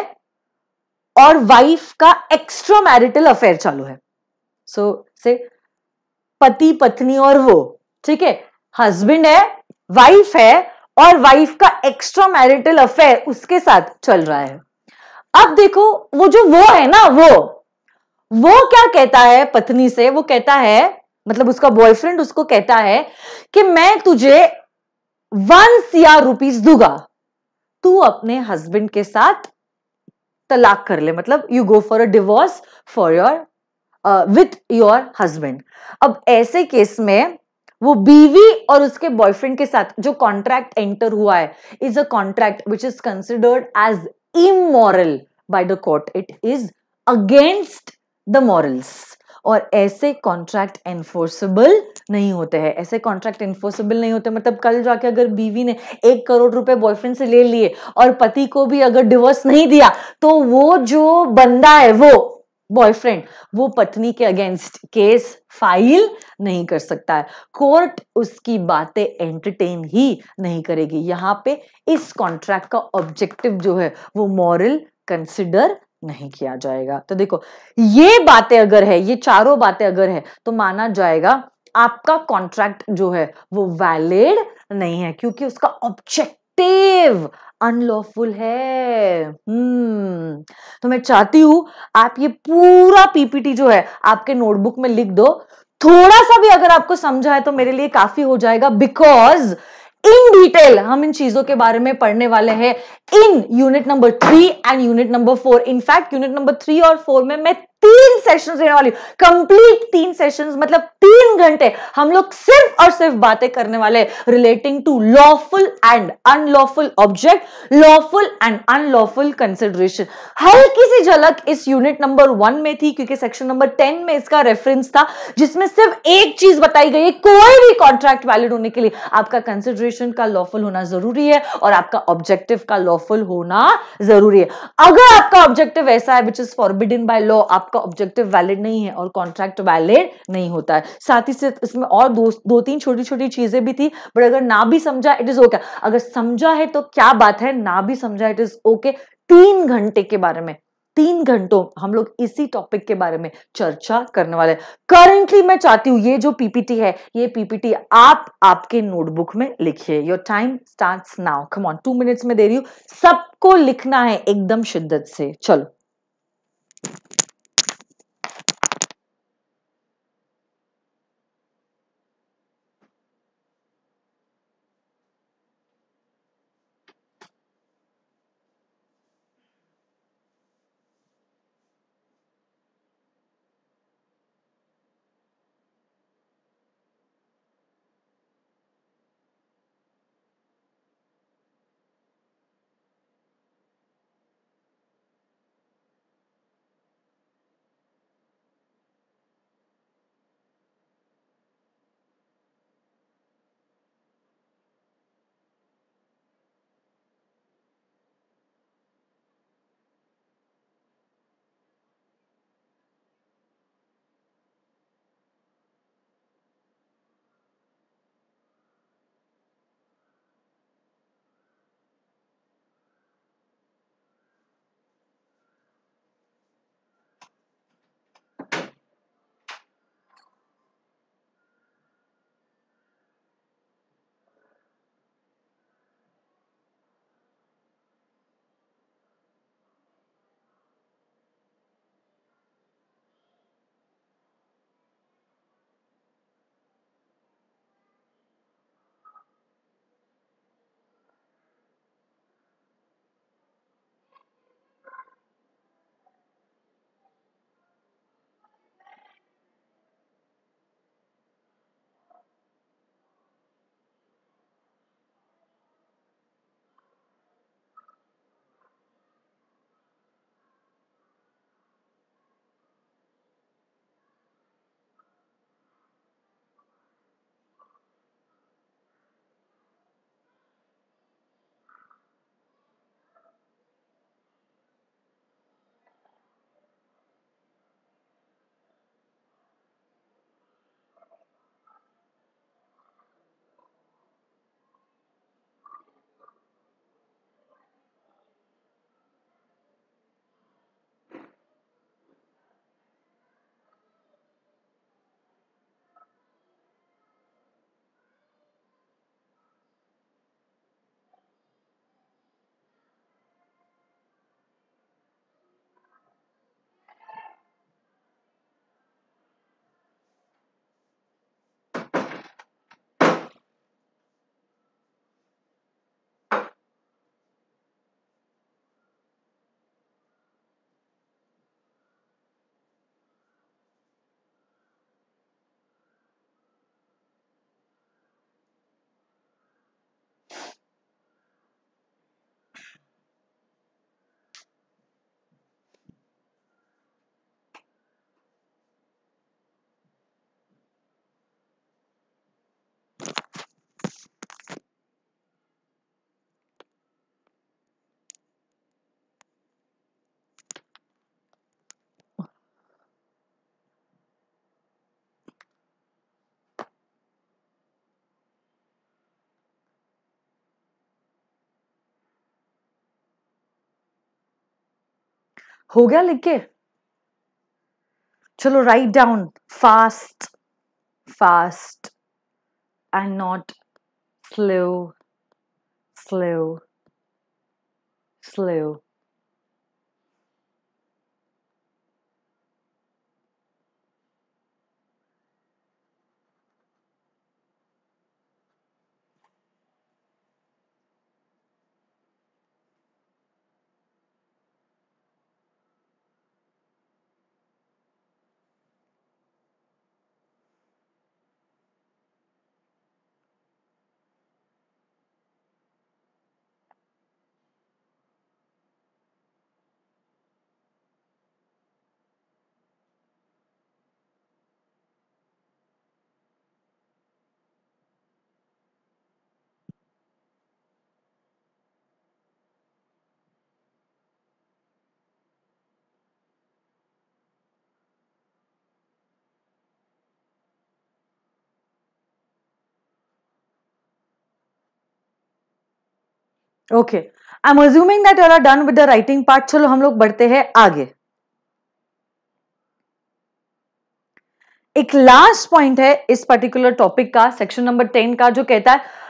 और वाइफ का एक्स्ट्रा मैरिटल अफेयर चालू है सो so, से पति पत्नी और वो ठीक है हस्बैंड है वाइफ है और वाइफ का एक्स्ट्रा मैरिटल अफेयर उसके साथ चल रहा है अब देखो वो जो वो है ना वो वो क्या कहता है पत्नी से वो कहता है मतलब उसका बॉयफ्रेंड उसको कहता है कि मैं तुझे वन सिया रुपीज दूंगा तू अपने हस्बैंड के साथ तलाक कर ले मतलब you go for a divorce for your with your husband अब ऐसे केस में वो बीवी और उसके बॉयफ्रेंड के साथ जो कॉन्ट्रैक्ट एंटर हुआ है is a contract which is considered as immoral by the court it is against the morals और ऐसे कॉन्ट्रैक्ट एनफोर्सेबल नहीं होते हैं ऐसे कॉन्ट्रैक्ट एनफोर्सेबल नहीं होते मतलब कल जाके अगर बीवी ने एक करोड़ रुपए बॉयफ्रेंड से ले लिए और पति को भी अगर डिवोर्स नहीं दिया तो वो जो बंदा है वो बॉयफ्रेंड वो पत्नी के अगेंस्ट केस फाइल नहीं कर सकता है कोर्ट उसकी बातें एंटरटेन ही नहीं करेगी यहाँ पे इस कॉन्ट्रैक्ट का ऑब्जेक्टिव जो है वो मॉरल कंसिडर नहीं किया जाएगा तो देखो ये बातें अगर है ये चारों बातें अगर है तो माना जाएगा आपका कॉन्ट्रैक्ट जो है वो वैलिड नहीं है क्योंकि उसका ऑब्जेक्टिव अनलॉफुल है हम्म तो मैं चाहती हूं आप ये पूरा पीपीटी जो है आपके नोटबुक में लिख दो थोड़ा सा भी अगर आपको समझा है तो मेरे लिए काफी हो जाएगा बिकॉज इन डिटेल हम इन चीजों के बारे में पढ़ने वाले हैं in unit number three and unit number four in fact unit number three और फोर में मैं तीन सेशंस देने वाली कंप्लीट तीन सेशंस मतलब तीन घंटे हम लोग सिर्फ और सिर्फ बातें करने वाले relating to lawful and unlawful object lawful and unlawful consideration हल्की सी झलक इस यूनिट नंबर वन में थी क्योंकि सेक्शन नंबर टेन में इसका रेफरेंस था जिसमें सिर्फ एक चीज बताई गई है कोई भी कॉन्ट्रैक्ट वैलिड होने के लिए आपका कंसिडरेशन का लॉफुल होना जरूरी है और आपका ऑब्जेक्टिव का लॉफुल होना जरूरी है अगर आपका ऑब्जेक्टिव ऐसा है which is in by law आप आपका ऑब्जेक्टिव वैलिड नहीं है और कॉन्ट्रैक्ट वैलिड नहीं होता है साथ ही साथ इसमें और दो दो तीन छोटी छोटी चीजें भी थी बट अगर ना भी समझा इट इज ओके अगर समझा है तो क्या बात है ना भी समझा इट इज ओके तीन घंटे के बारे में तीन घंटों हम लोग इसी टॉपिक के बारे में चर्चा करने वाले करंटली मैं चाहती हूं ये जो पीपीटी है ये पीपीटी आप आपके नोटबुक में लिखिए your time start now come on two minutes में दे रही हूं सबको लिखना है एकदम शिद्दत से चलो हो गया लिख के चलो write down fast fast and not slow slow slow okay I am assuming that you're are done with the writing part चलो हम लोग बढ़ते हैं आगे एक लास्ट पॉइंट है इस पर्टिकुलर टॉपिक का सेक्शन नंबर टेन का जो कहता है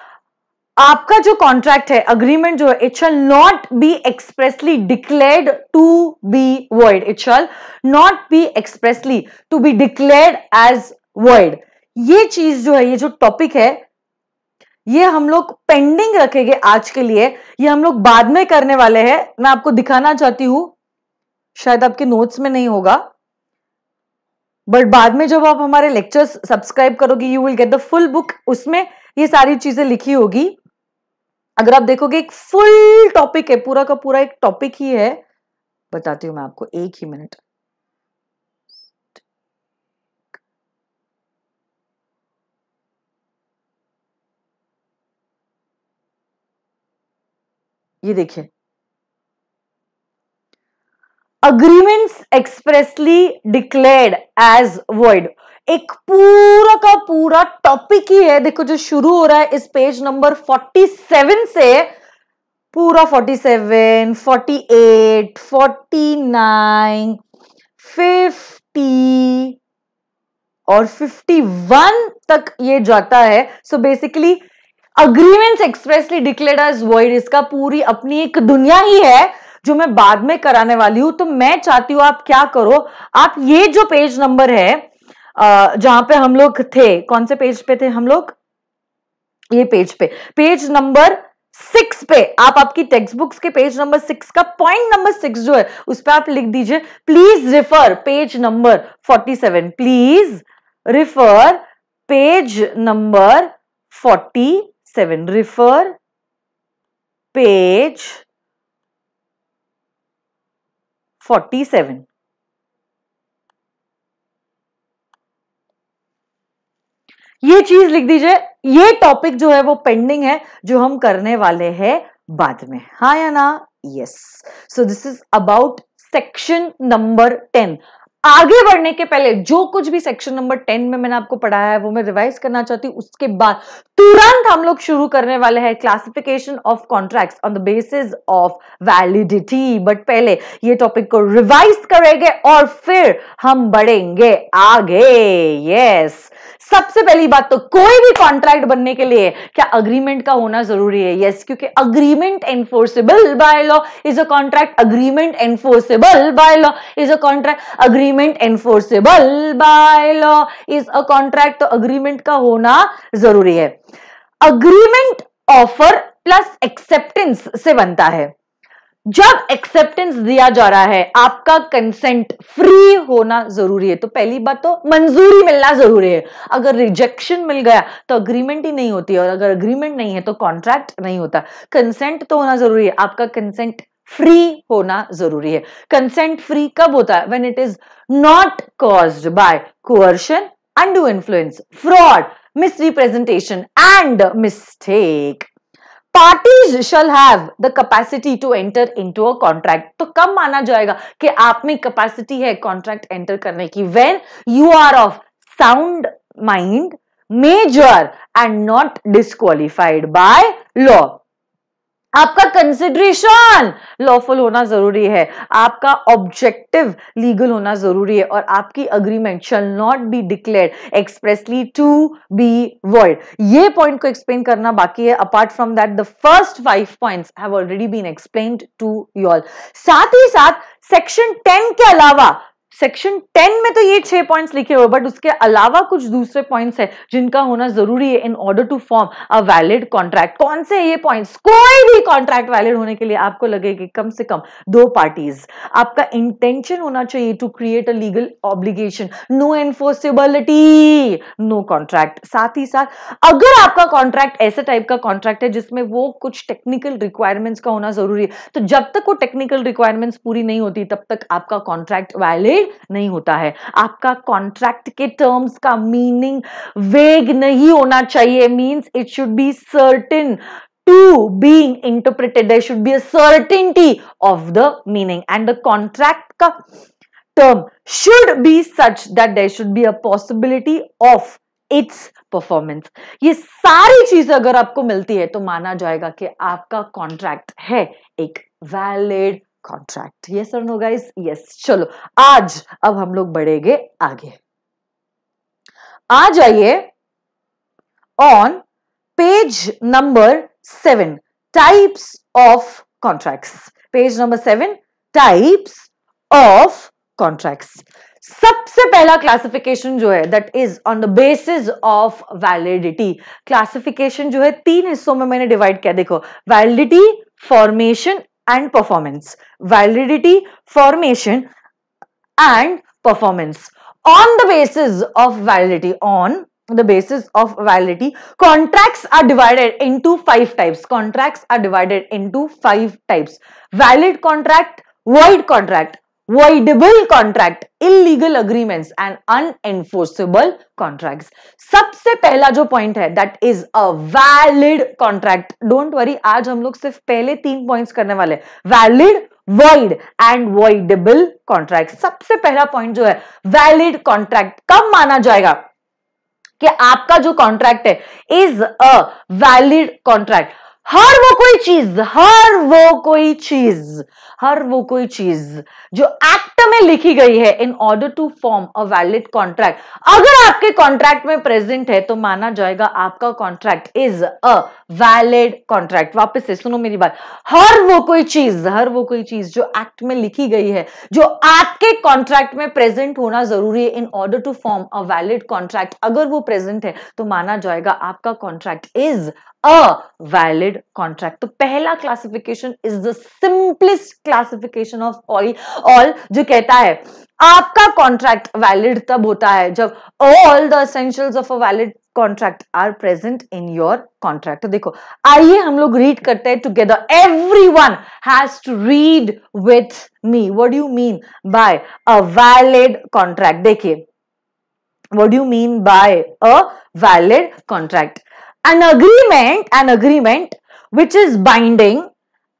आपका जो कॉन्ट्रैक्ट है अग्रीमेंट जो है it shall not be expressly declared to be word it shall not be expressly to be declared as word ये चीज जो है ये जो टॉपिक है ये हम लोग पेंडिंग रखेंगे आज के लिए ये हम लोग बाद में करने वाले हैं मैं आपको दिखाना चाहती हूं शायद आपके नोट्स में नहीं होगा बट बाद में जब आप हमारे लेक्चर्स सब्सक्राइब करोगे you will get the full book उसमें ये सारी चीजें लिखी होगी अगर आप देखोगे एक फुल टॉपिक है पूरा का पूरा एक टॉपिक ही है बताती हूं मैं आपको एक ही मिनट ये देखिए agreements expressly declared as word एक पूरा का पूरा टॉपिक ही है देखो जो शुरू हो रहा है इस पेज नंबर 47 से पूरा 47, 48, 49, 50 और 51 तक ये जाता है so basically agreement expressly declare as word इसका पूरी अपनी एक दुनिया ही है जो मैं बाद में कराने वाली हूं तो मैं चाहती हूं आप क्या करो आप ये जो पेज नंबर है जहां पे हम लोग थे कौन से पेज पे थे हम लोग ये पेज पे पेज नंबर सिक्स पे आप आपकी टेक्स्ट बुक्स के पेज नंबर सिक्स का पॉइंट नंबर सिक्स जो है उस पर आप लिख दीजिए please refer page number forty seven please refer page number forty refer refer page seven ये चीज लिख दीजिए ये टॉपिक जो है वो पेंडिंग है जो हम करने वाले हैं बाद में हा या ना yes so this is about section number ten आगे बढ़ने के पहले जो कुछ भी सेक्शन नंबर टेन में मैंने आपको पढ़ाया है वो मैं रिवाइज करना चाहती हूँ उसके बाद तुरंत हम लोग शुरू करने वाले हैं classification of contracts on the basis of validity but पहले ये टॉपिक को रिवाइज करेंगे और फिर हम बढ़ेंगे आगे यस सबसे पहली बात तो कोई भी कॉन्ट्रैक्ट बनने के लिए क्या अग्रीमेंट का होना जरूरी है यस क्योंकि agreement enforceable by law is a contract agreement enforceable by law is a contract agreement agreement enforceable by law is a contract तो अग्रीमेंट का होना जरूरी है अग्रीमेंट ऑफर प्लस एक्सेप्टेंस से बनता है जब एक्सेप्टेंस दिया जा रहा है आपका कंसेंट फ्री होना जरूरी है तो पहली बात तो मंजूरी मिलना जरूरी है अगर रिजेक्शन मिल गया तो अग्रीमेंट ही नहीं होती और अगर अग्रीमेंट नहीं है तो कॉन्ट्रैक्ट नहीं होता कंसेंट तो होना जरूरी है आपका कंसेंट फ्री होना जरूरी है कंसेंट फ्री कब होता है when it is not caused by coercion undue influence fraud representation and mistake parties shall have the capacity to enter into a contract तो कब माना जाएगा कि आप में कैपेसिटी है कॉन्ट्रैक्ट एंटर करने की when you are of sound mind major and not disqualified by law आपका कंसिडरेशन लॉफुल होना जरूरी है आपका ऑब्जेक्टिव लीगल होना जरूरी है और आपकी agreement shall not be declare expressly to be world ये पॉइंट को एक्सप्लेन करना बाकी है apart from that the first five points have already been explain to you all साथ ही साथ सेक्शन टेन के अलावा सेक्शन 10 में तो ये छह पॉइंट्स लिखे हुए बट उसके अलावा कुछ दूसरे पॉइंट्स है जिनका होना जरूरी है in order to form a valid contract कौन से ये पॉइंट्स कोई भी कॉन्ट्रैक्ट वैलिड होने के लिए आपको लगेगी कम से कम दो पार्टीज आपका इंटेंशन होना चाहिए to create a legal obligation no enforceability no contract साथ ही साथ अगर आपका कॉन्ट्रैक्ट ऐसे टाइप का कॉन्ट्रैक्ट है जिसमें वो कुछ टेक्निकल रिक्वायरमेंट्स का होना जरूरी है तो जब तक वो टेक्निकल रिक्वायरमेंट्स पूरी नहीं होती तब तक आपका कॉन्ट्रैक्ट वैलिड नहीं होता है आपका कॉन्ट्रैक्ट के टर्म्स का मीनिंग वेग नहीं होना चाहिए means it should be certain to being interpreted there should be a certainty of the meaning and the contract term should be such that there should be a possibility of its performance ये सारी चीजें अगर आपको मिलती है तो माना जाएगा कि आपका कॉन्ट्रैक्ट है एक वैलिड कॉन्ट्रैक्ट यस और नो गाइस यस चलो आज अब हम लोग बढ़ेंगे आगे आ जाइए on page number seven types of contracts page number seven types of contracts सबसे पहला क्लासिफिकेशन जो है that is on the basis of validity classification जो है तीन हिस्सों में मैंने डिवाइड किया देखो validity formation and performance. Validity, formation and performance. On the basis of validity, on the basis of validity, contracts are divided into five types. Contracts are divided into five types. Valid contract, void contract, contract contract illegal agreements and unenforceable contract सबसे पहला जो point है that is a valid contract don't worry आज हम लोग सिर्फ पहले तीन पॉइंट करने वाले valid void and voidable contract सबसे पहला पॉइंट जो है वैलिड कॉन्ट्रैक्ट कब माना जाएगा कि आपका जो कॉन्ट्रैक्ट है इज अ वैलिड कॉन्ट्रैक्ट हर वो कोई चीज हर वो कोई चीज हर वो कोई चीज जो एक्ट में लिखी गई है in order to form a valid contract अगर आपके कॉन्ट्रैक्ट में प्रेजेंट है तो माना जाएगा आपका contract is a valid contract वापस से सुनो मेरी बात हर वो कोई चीज हर वो कोई चीज जो एक्ट में लिखी गई है जो आपके कॉन्ट्रैक्ट में प्रेजेंट होना जरूरी है in order to form a valid contract अगर वो प्रेजेंट है तो माना जाएगा आपका कॉन्ट्रैक्ट इज वैलिड कॉन्ट्रैक्ट तो पहला classification is the simplest classification of all all जो कहता है आपका कॉन्ट्रैक्ट वैलिड तब होता है जब all the essential of a valid contract are present in your contract देखो आइए हम लोग रीड करते हैं together everyone has to read with me what you mean by a valid contract देखिए what you mean by a valid contract an agreement an agreement which is binding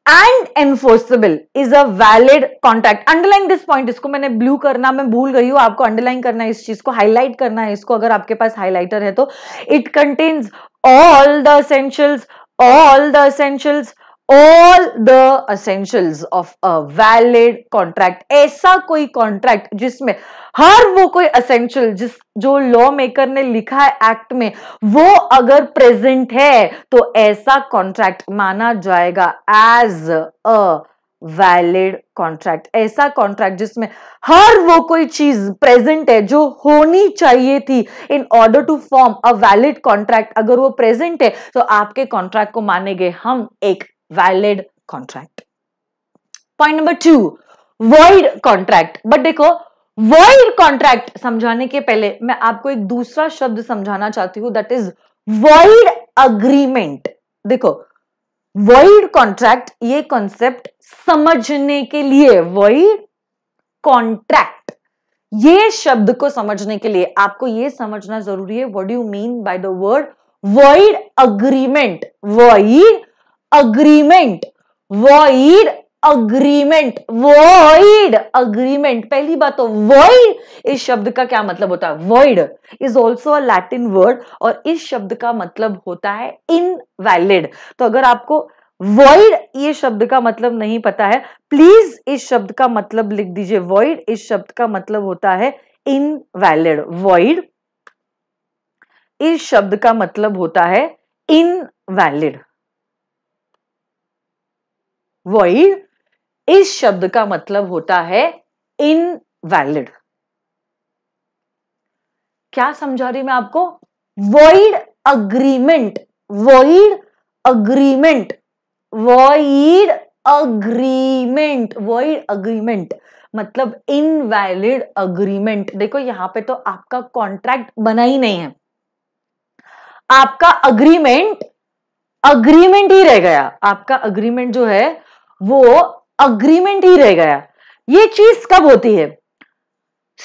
and enforceable is a valid contact underline this point इसको मैंने blue करना मैं भूल गई हूँ आपको underline करना है इस चीज को हाईलाइट करना है इसको अगर आपके पास हाईलाइटर है तो it contains all the essentials all the essentials all the essentials of a valid contract ऐसा कोई कॉन्ट्रैक्ट जिसमें हर वो कोई असेंशियल जिस जो लॉ मेकर ने लिखा है एक्ट में वो अगर प्रेजेंट है तो ऐसा कॉन्ट्रैक्ट माना जाएगा एज अ वैलिड कॉन्ट्रैक्ट ऐसा कॉन्ट्रैक्ट जिसमें हर वो कोई चीज प्रेजेंट है जो होनी चाहिए थी in order to form a valid contract अगर वो प्रेजेंट है तो आपके कॉन्ट्रैक्ट को मानेंगे हम एक valid contract point number two world contract but देखो वर्ल्ड कॉन्ट्रैक्ट समझाने के पहले मैं आपको एक दूसरा शब्द समझाना चाहती हूं दैट इज वर्ल्ड अग्रीमेंट देखो वर्ल्ड कॉन्ट्रैक्ट ये कॉन्सेप्ट समझने के लिए वर्ल्ड कॉन्ट्रैक्ट ये शब्द को समझने के लिए आपको ये समझना जरूरी है what do mean by the word world agreement world agreement void agreement void agreement पहली बात तो वॉइड इस शब्द का क्या मतलब होता है void is also a Latin word और इस शब्द का मतलब होता है इनवैलिड तो अगर आपको वॉइड ये शब्द का मतलब नहीं पता है प्लीज इस शब्द का मतलब लिख दीजिए वॉइड इस शब्द का मतलब होता है इनवैलिड वॉइड इस शब्द का मतलब होता है इनवैलिड वर्ड इस शब्द का मतलब होता है वैलिड क्या समझा रही मैं आपको word agreement word agreement word agreement word agreement मतलब इनवैलिड अग्रीमेंट देखो यहां पे तो आपका कॉन्ट्रैक्ट बना ही नहीं है आपका अग्रीमेंट अग्रीमेंट ही रह गया आपका अग्रीमेंट जो है वो अग्रीमेंट ही रह गया ये चीज कब होती है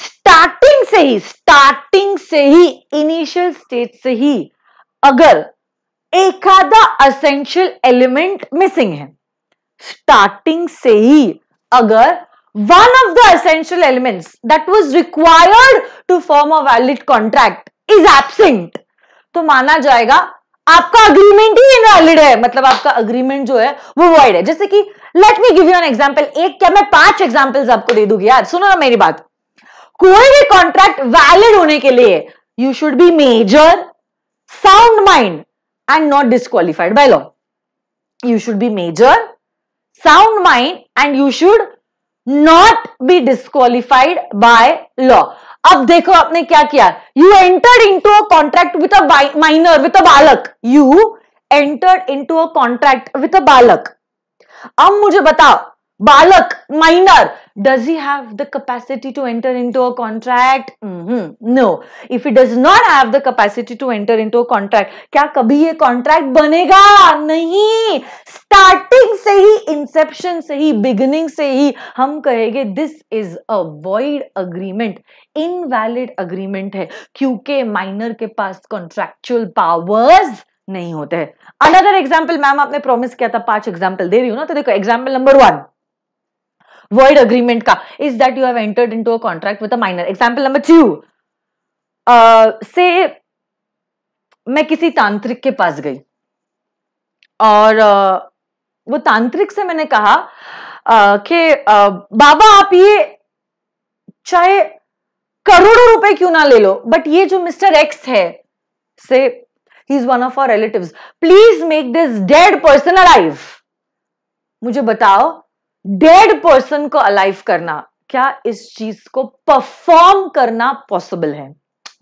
स्टार्टिंग से ही स्टार्टिंग से ही इनिशियल स्टेज से ही अगर एकादा असेंशियल एलिमेंट मिसिंग है स्टार्टिंग से ही अगर one of the essential elements that was required to form a valid contract is absent तो माना जाएगा आपका अग्रीमेंट ही इनवैलिड है मतलब आपका अग्रीमेंट जो है वो वॉइड है जैसे कि let me give you an example एक क्या मैं पांच एग्जाम्पल्स आपको दे दूंगी यार सुनो ना मेरी बात कोई भी कॉन्ट्रैक्ट वैलिड होने के लिए you should be major sound mind and not disqualified by law you should be major sound mind and you should not be disqualified by law अब देखो आपने क्या किया you entered into a contract with a minor with a बालक you entered into a contract with a बालक अब मुझे बताओ बालक minor does he have the capacity to enter in a contract no if he does not have the capacity to enter in a contract क्या कभी ये contract बनेगा नहीं स्टार्टिंग से ही इंसेप्शन से ही बिगनिंग से ही हम कहेंगे this is a void agreement invalid agreement है क्योंकि माइनर के पास कॉन्ट्रेक्चुअल पावर्स नहीं होते हैं अनदर एग्जाम्पल मैम आपने प्रॉमिस किया था पांच एग्जाम्पल दे रही हूं ना तो देखो example number one word agreement का is that you have entered into a contract with a minor example number two say मैं किसी तांत्रिक के पास गई और uh, वो तांत्रिक से मैंने कहा uh, कि uh, बाबा आप ये चाहे करोड़ों रुपए क्यों ना ले लो बट ये जो मिस्टर एक्स है say he is one of our relative please make this dead person alive मुझे बताओ डेड पर्सन को अलाइव करना क्या इस चीज को परफॉर्म करना पॉसिबल है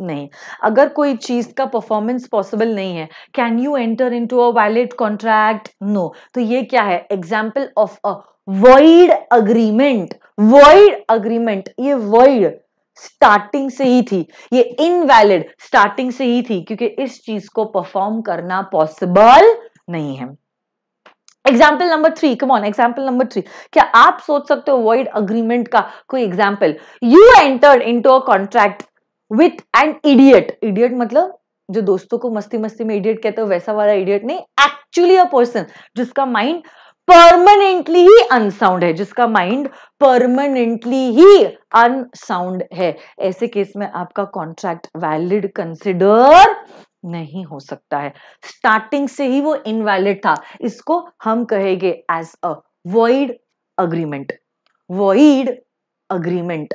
नहीं अगर कोई चीज का परफॉर्मेंस पॉसिबल नहीं है can you enter into a valid contract no तो ये क्या है example of a word agreement word agreement ये वर्ड स्टार्टिंग से ही थी ये इनवैलिड स्टार्टिंग से ही थी क्योंकि इस चीज को परफॉर्म करना पॉसिबल नहीं है example number three come on example number three क्या आप सोच सकते हो वर्ड अग्रीमेंट का कोई example you entered into a contract with an idiot idiot मतलब जो दोस्तों को मस्ती मस्ती में इडियट कहते हो वैसा वाला इडियट नहीं एक्चुअली अ पर्सन जिसका माइंड परमानेंटली ही अनसाउंड है जिसका माइंड परमानेंटली ही अनसाउंड है ऐसे केस में आपका कॉन्ट्रैक्ट वैलिड कंसिडर नहीं हो सकता है स्टार्टिंग से ही वो इनवैलिड था इसको हम कहेंगे as a void agreement void agreement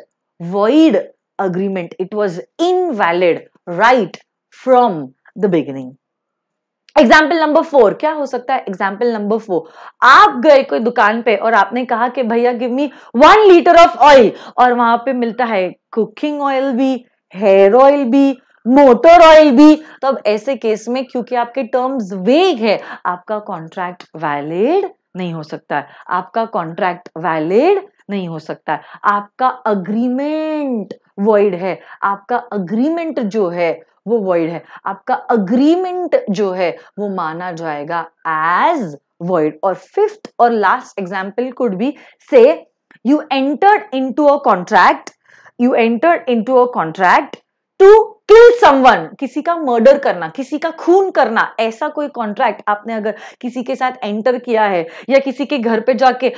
void agreement it was invalid right from the beginning example number four क्या हो सकता है एग्जाम्पल नंबर फोर आप गए कोई दुकान पे और आपने कहा कि भैया give me one litre of oil और वहां पे मिलता है कुकिंग ऑयल भी हेयर ऑयल भी मोटर ऑयल भी तो अब ऐसे केस में क्योंकि आपके टर्म्स वेग है आपका कॉन्ट्रैक्ट वैलिड नहीं हो सकता है आपका कॉन्ट्रैक्ट वैलिड नहीं हो सकता है आपका अग्रीमेंट वॉइड है आपका अग्रीमेंट जो है वो वॉइड है आपका अग्रीमेंट जो है वो माना जाएगा एज वॉइड और फिफ्थ और last example could be say you into a contract you into a contract to kill someone किसी का मर्डर करना किसी का खून करना ऐसा कोई कॉन्ट्रैक्ट आपने अगर किसी के साथ एंटर किया है या किसी के घर पे जाके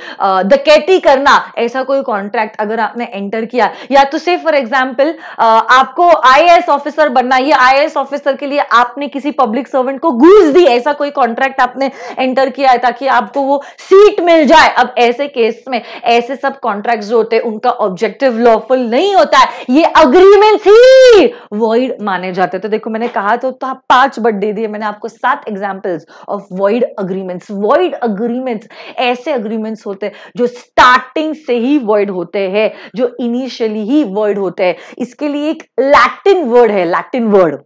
दकैती करना ऐसा कोई कॉन्ट्रैक्ट अगर आपने एंटर किया या तो से फॉर एग्जाम्पल आपको आईएएस ऑफिसर बनना ये आईएएस ऑफिसर के लिए आपने किसी पब्लिक सर्वेंट को घूस दी ऐसा कोई कॉन्ट्रैक्ट आपने एंटर किया है ताकि आपको वो सीट मिल जाए अब ऐसे केस में ऐसे सब कॉन्ट्रैक्ट जो होते हैं उनका ऑब्जेक्टिव लॉफुल नहीं होता है ये अग्रीमेंट ही वॉइस वॉइड माने जाते तो देखो मैंने कहा तो, तो आप पांच बट दे दिए मैंने आपको सात examples of void agreements void agreements ऐसे अग्रीमेंट्स होते हैं जो स्टार्टिंग से ही वॉइड होते हैं जो इनिशियली ही वॉइड होते हैं इसके लिए एक लैटिन वर्ड है लैटिन वर्ड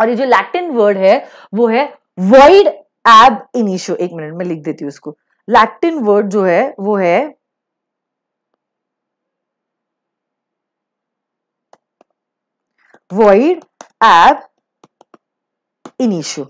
और ये जो लैटिन वर्ड है वो है वॉइड एब इनिशियो एक मिनट में लिख देती हूँ उसको लैटिन वर्ड जो है वो है void ab initio.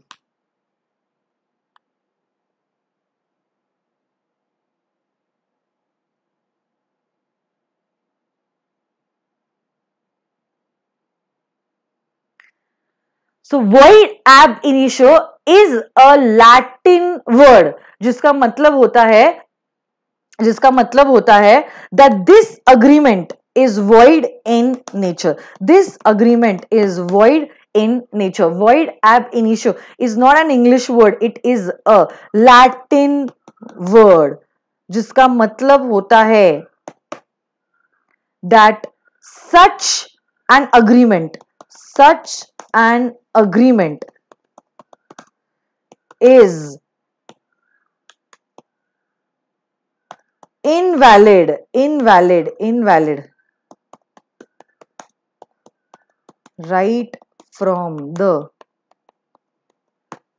So void ab initio is a Latin word जिसका मतलब होता है जिसका मतलब होता है that this agreement is void in nature. This agreement is void in nature. Void ab initio is not an English word. It is a Latin word. जिसका मतलब that such an agreement such an agreement is invalid invalid invalid right from the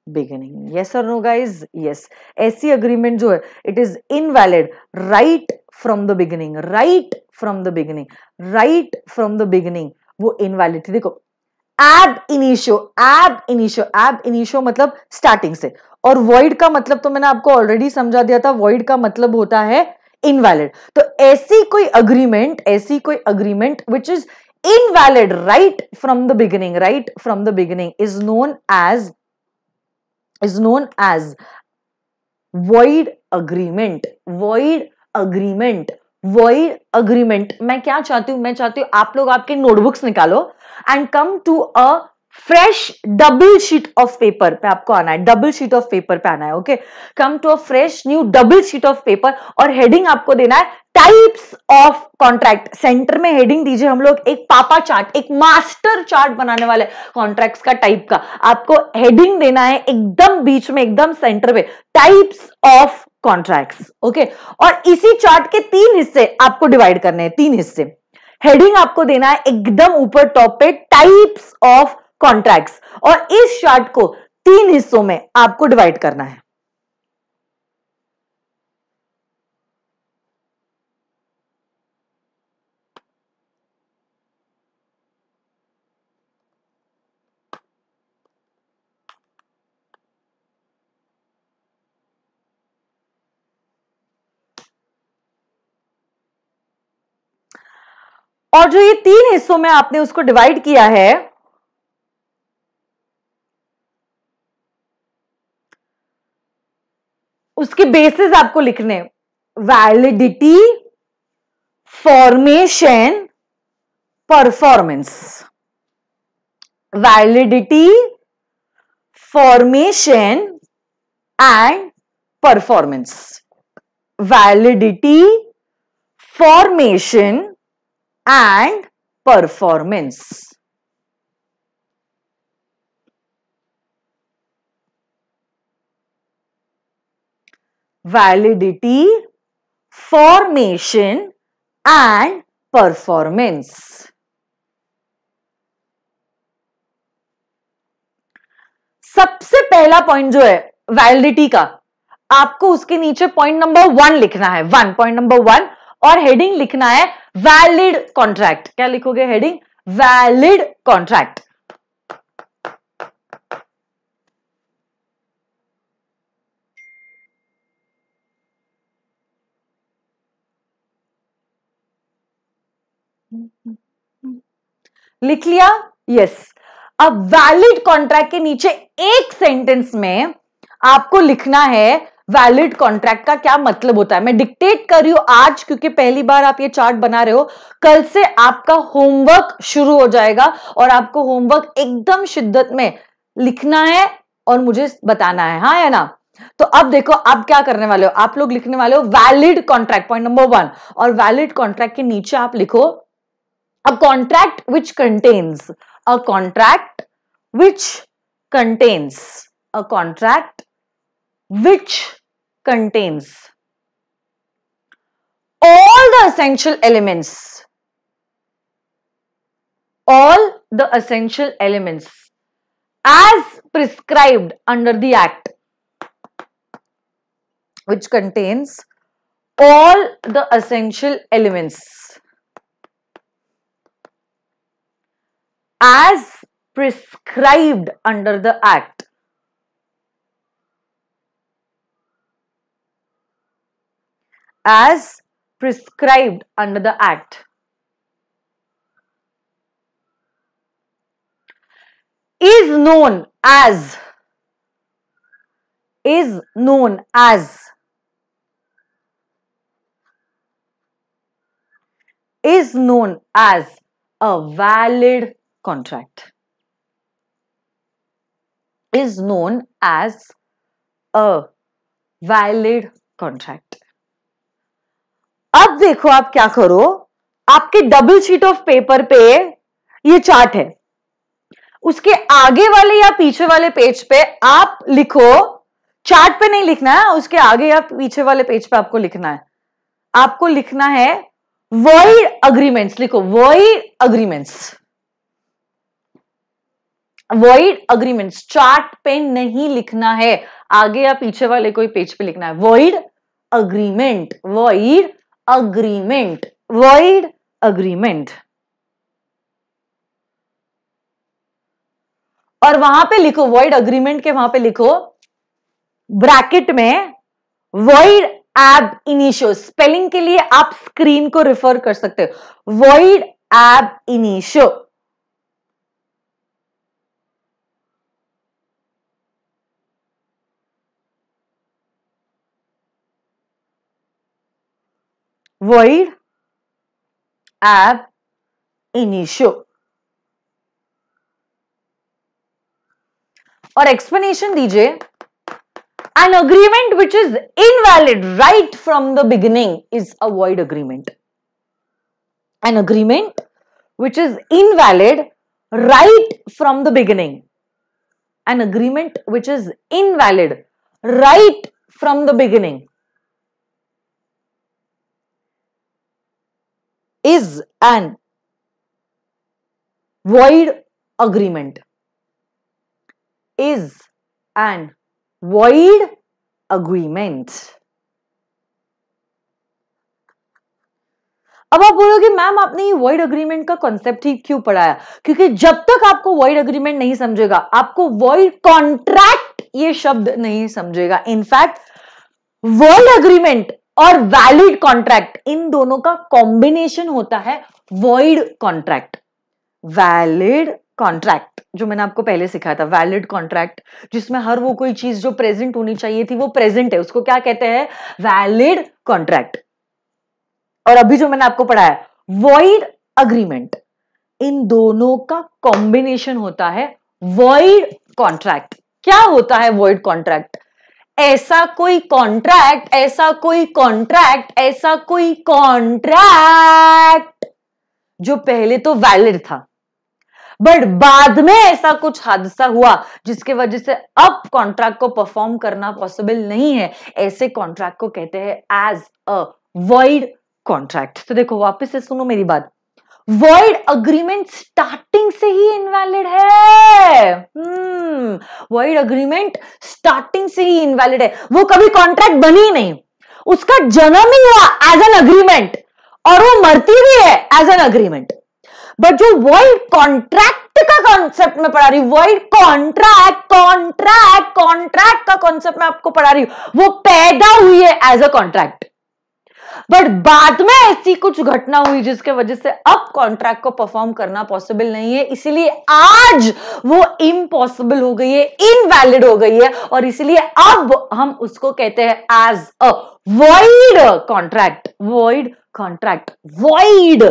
beginning yes और no guys yes ऐसी agreement जो है it is invalid right from the beginning right from the beginning right from the beginning वो invalid थी देखो एब initio एब initio एब इनिशियो मतलब स्टार्टिंग से और वॉइड का मतलब तो मैंने आपको ऑलरेडी समझा दिया था वॉइड का मतलब होता है इनवैलिड तो ऐसी कोई अग्रीमेंट ऐसी कोई agreement which is invalid right from the beginning right from the beginning is known as is known as void agreement void agreement void agreement मैं क्या चाहती हूँ मैं चाहती हूँ आप लोग आपके notebooks निकालो and come to a fresh double sheet of paper पे आपको आना है डबल शीट ऑफ पेपर पे आना है okay come to a fresh new double sheet of paper और हेडिंग आपको देना है टाइप्स ऑफ कॉन्ट्रैक्ट सेंटर में हेडिंग दीजिए हम लोग एक पापा चार्ट एक मास्टर चार्ट बनाने वाले कॉन्ट्रैक्ट्स का टाइप का आपको हेडिंग देना है एकदम बीच में एकदम सेंटर पे टाइप्स ऑफ कॉन्ट्रैक्ट्स ओके और इसी चार्ट के तीन हिस्से आपको डिवाइड करने हैं तीन हिस्से हेडिंग आपको देना है एकदम ऊपर टॉप पे टाइप्स ऑफ कॉन्ट्रैक्ट्स और इस चार्ट को तीन हिस्सों में आपको डिवाइड करना है और जो ये तीन हिस्सों में आपने उसको डिवाइड किया है उसके बेसिस आपको लिखने validity formation performance validity formation and performance validity formation and performance validity, formation and performance. सबसे पहला पॉइंट जो है वैलिडिटी का आपको उसके नीचे पॉइंट नंबर वन लिखना है वन पॉइंट नंबर वन और हेडिंग लिखना है वैलिड कॉन्ट्रैक्ट क्या लिखोगे हेडिंग वैलिड कॉन्ट्रैक्ट लिख लिया यस अब वैलिड कॉन्ट्रैक्ट के नीचे एक सेंटेंस में आपको लिखना है वैलिड कॉन्ट्रैक्ट का क्या मतलब होता है मैं डिक्टेट कर रही हूं आज क्योंकि पहली बार आप ये चार्ट बना रहे हो कल से आपका होमवर्क शुरू हो जाएगा और आपको होमवर्क एकदम शिद्दत में लिखना है और मुझे बताना है हाँ या ना तो अब देखो आप क्या करने वाले हो आप लोग लिखने वाले हो valid contract point number one और वैलिड कॉन्ट्रैक्ट के नीचे आप लिखो a contract which contains a contract which contains a contract which contains all the essential elements all the essential elements as prescribed under the act which contains all the essential elements as prescribed under the Act. As prescribed under the Act. Is known as is known as is known as a valid contract is known as a valid contract. अब देखो आप क्या करो आपके double sheet of paper पे ये chart है उसके आगे वाले या पीछे वाले पेज पे आप लिखो चार्ट पे नहीं लिखना है उसके आगे या पीछे वाले पेज पे आपको लिखना है आपको लिखना है वॉइड अग्रीमेंट्स लिखो void agreements avoid agreement chart पे नहीं लिखना है आगे या पीछे वाले कोई पेज पे लिखना है void agreement void agreement void agreement और वहां पे लिखो वॉइड अग्रीमेंट के वहां पे लिखो ब्रैकेट में वॉइड एब इनिशियो स्पेलिंग के लिए आप स्क्रीन को रिफर कर सकते हो void ab initio void ab initio और एक्सप्लेनेशन दीजिए an agreement which is invalid right from the beginning is a agreement an agreement which is invalid right from the beginning an agreement which is invalid right from the beginning is an void agreement is an void agreement अब आप बोलोगे ma'am आपने ये word agreement का concept ही क्यों पढ़ाया क्योंकि जब तक आपको वर्ड अग्रीमेंट नहीं समझेगा आपको वर्ड कॉन्ट्रैक्ट ये शब्द नहीं समझेगा इनफैक्ट वर्ल्ड अग्रीमेंट और वैलिड कॉन्ट्रैक्ट इन दोनों का कॉम्बिनेशन होता है वॉइड कॉन्ट्रैक्ट वैलिड कॉन्ट्रैक्ट जो मैंने आपको पहले सिखाया था वैलिड कॉन्ट्रैक्ट जिसमें हर वो कोई चीज जो प्रेजेंट होनी चाहिए थी वो प्रेजेंट है उसको क्या कहते हैं वैलिड कॉन्ट्रैक्ट और अभी जो मैंने आपको पढ़ाया वॉइड अग्रीमेंट इन दोनों का कॉम्बिनेशन होता है वॉइड कॉन्ट्रैक्ट क्या होता है वॉइड कॉन्ट्रैक्ट ऐसा कोई कॉन्ट्रैक्ट ऐसा कोई कॉन्ट्रैक्ट ऐसा कोई कॉन्ट्रैक्ट जो पहले तो वैलिड था बट बाद में ऐसा कुछ हादसा हुआ जिसके वजह से अब कॉन्ट्रैक्ट को परफॉर्म करना पॉसिबल नहीं है ऐसे कॉन्ट्रैक्ट को कहते हैं एज अ वॉइड कॉन्ट्रैक्ट तो देखो वापस से सुनो मेरी बात वर्ल्ड अग्रीमेंट स्टार्टिंग से ही इनवैलिड है वर्ल्ड अग्रीमेंट स्टार्टिंग से ही इनवैलिड है वो कभी कॉन्ट्रैक्ट बनी नहीं उसका जन्म ही हुआ एज एन अग्रीमेंट और वो मरती भी है एज एन अग्रीमेंट बट जो वर्ल्ड कॉन्ट्रैक्ट का कॉन्सेप्ट में पढ़ा रही हूं वर्ल्ड कॉन्ट्रैक्ट कॉन्ट्रैक्ट कॉन्ट्रैक्ट का कॉन्सेप्ट में आपको पढ़ा रही हूं वो पैदा हुई है एज अ कॉन्ट्रैक्ट बट बाद में ऐसी कुछ घटना हुई जिसके वजह से अब कॉन्ट्रैक्ट को परफॉर्म करना पॉसिबल नहीं है इसीलिए आज वो इम्पॉसिबल हो गई है इनवैलिड हो गई है और इसलिए अब हम उसको कहते हैं as a void contract void contract void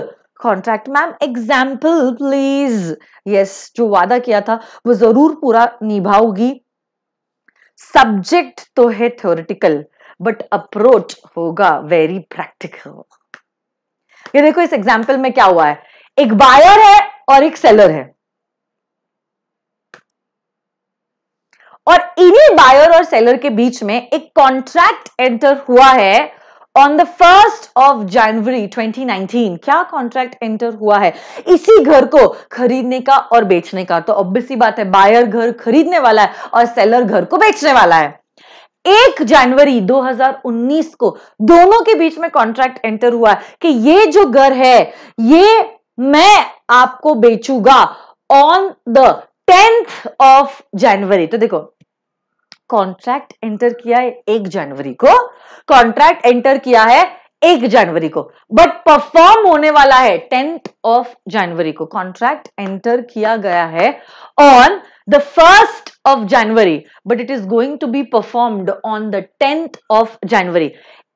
contract ma'am example please yes जो वादा किया था वो जरूर पूरा निभाओगी सब्जेक्ट तो है थ्योरिटिकल बट अप्रोच होगा वेरी प्रैक्टिकल ये देखो इस एग्जाम्पल में क्या हुआ है एक बायर है और एक सेलर है और इन्हीं बायर और सेलर के बीच में एक कॉन्ट्रैक्ट एंटर हुआ है on the first of January 2019 क्या कॉन्ट्रैक्ट एंटर हुआ है इसी घर को खरीदने का और बेचने का तो ऑब्वियसली बात है बायर घर खरीदने वाला है और सेलर घर को बेचने वाला है एक जनवरी 2019 को दोनों के बीच में कॉन्ट्रैक्ट एंटर हुआ कि ये जो घर है ये मैं आपको बेचूंगा on the tenth of January तो देखो कॉन्ट्रैक्ट एंटर किया है एक जनवरी को कॉन्ट्रैक्ट एंटर किया है एक जनवरी को बट परफॉर्म होने वाला है टेंथ ऑफ जनवरी को कॉन्ट्रैक्ट एंटर किया गया है on the 1st of January, but it is going to be performed on the 10th of January.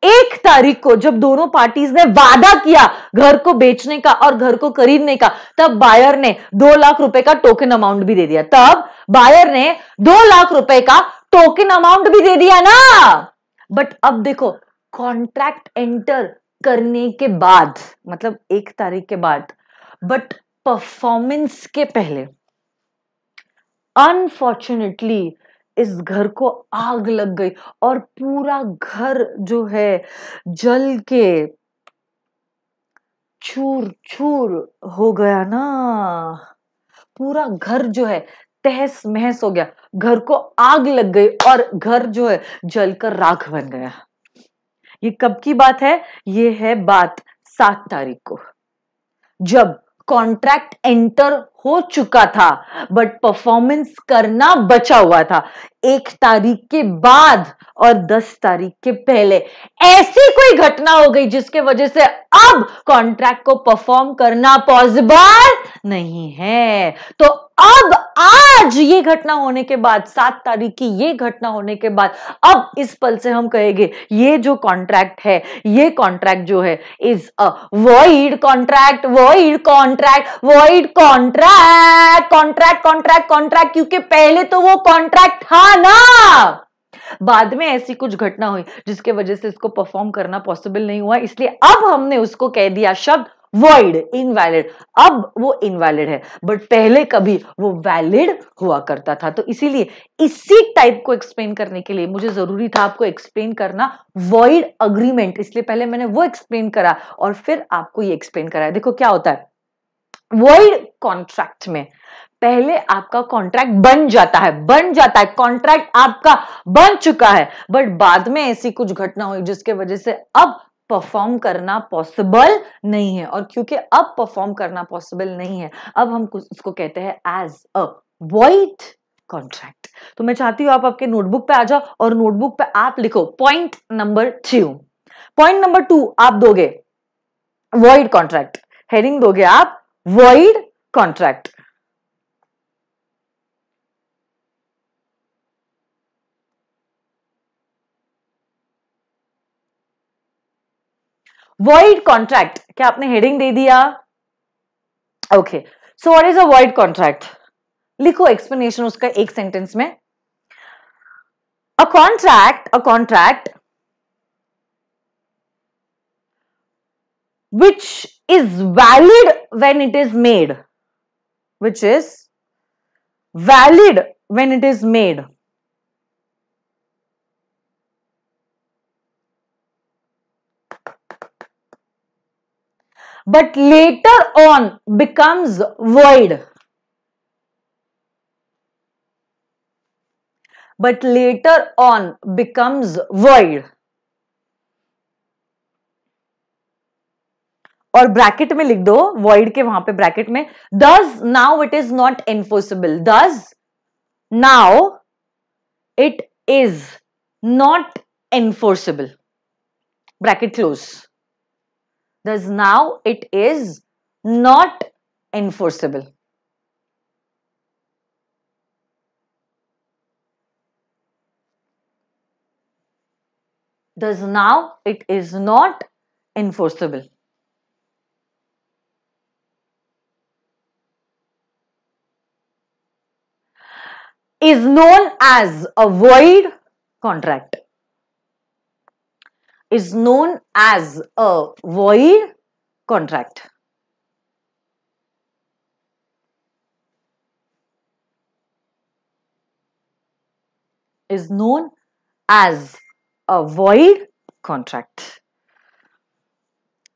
एक तारीख को जब दोनों पार्टीज ने वादा किया घर को बेचने का और घर को खरीदने का तब बायर ने दो लाख रुपए का टोकन अमाउंट भी दे दिया तब बायर ने दो लाख रुपए का टोकन अमाउंट भी दे दिया ना बट अब देखो कॉन्ट्रैक्ट एंटर करने के बाद मतलब एक तारीख के बाद बट परफॉर्मेंस के पहले अनफॉर्चुनेटली इस घर को आग लग गई और पूरा घर जो है जल के चूर चूर हो गया ना पूरा घर जो है तहस महस हो गया घर को आग लग गई और घर जो है जलकर राख बन गया ये कब की बात है ये है बात सात तारीख को जब कॉन्ट्रैक्ट एंटर हो चुका था बट परफॉर्मेंस करना बचा हुआ था एक तारीख के बाद और दस तारीख के पहले ऐसी कोई घटना हो गई जिसके वजह से अब कॉन्ट्रैक्ट को परफॉर्म करना पॉसिबल नहीं है तो अब आज ये घटना होने के बाद सात तारीख की ये घटना होने के बाद अब इस पल से हम कहेंगे ये जो कॉन्ट्रैक्ट है ये कॉन्ट्रैक्ट जो है is a void contract void contract void contract contract contract contract क्योंकि पहले तो वो कॉन्ट्रैक्ट था ना बाद में ऐसी कुछ घटना हुई जिसके वजह से इसको परफॉर्म करना पॉसिबल नहीं हुआ इसलिए अब हमने उसको कह दिया शब्द वॉइड इनवैलिड अब वो इनवैलिड है बट पहले कभी वो वैलिड हुआ करता था तो इसीलिए इसी टाइप को एक्सप्लेन करने के लिए मुझे जरूरी था आपको एक्सप्लेन करना वॉइड अग्रीमेंट इसलिए पहले मैंने वो एक्सप्लेन करा और फिर आपको ये एक्सप्लेन कराया देखो क्या होता है वॉइड कॉन्ट्रैक्ट में पहले आपका कॉन्ट्रैक्ट बन जाता है बन जाता है कॉन्ट्रैक्ट आपका बन चुका है बट बाद में ऐसी कुछ घटना हुई जिसके वजह से अब परफॉर्म करना पॉसिबल नहीं है और क्योंकि अब परफॉर्म करना पॉसिबल नहीं है अब हम उसको कहते हैं एज अ वाइट कॉन्ट्रैक्ट तो मैं चाहती हूं आप आपके नोटबुक पे आ जाओ और नोटबुक पे आप लिखो point number three point number two आप दोगे वाइड कॉन्ट्रैक्ट हेडिंग दोगे आप वाइड कॉन्ट्रैक्ट void कॉन्ट्रैक्ट क्या आपने हेडिंग दे दिया okay so what is a world contract लिखो एक्सप्लेनेशन उसका एक सेंटेंस में a contract a contract which is valid when it is made which is valid when it is made but later on becomes void. But later on becomes void. और bracket में लिख दो void के वहां पे bracket में thus now it is not enforceable thus now it is not enforceable bracket close Thus, now it is not enforceable. Thus, now it is not enforceable. is known as a void contract. is known as a void contract. Is known as a void contract.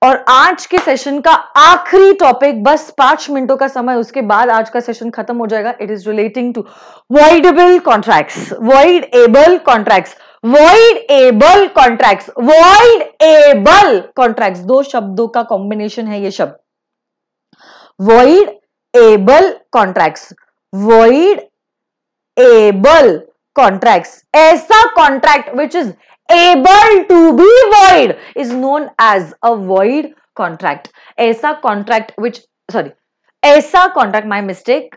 और आज के session का आखिरी topic बस पांच मिनटों का समय उसके बाद आज का सेशन खत्म हो जाएगा it is relating to voidable contracts void able contracts void able contracts void able contracts दो शब्दों का कॉम्बिनेशन है ये शब्द void able contracts void able contracts ऐसा contract which is able to be void is known as a void contract ऐसा contract which sorry ऐसा contract my mistake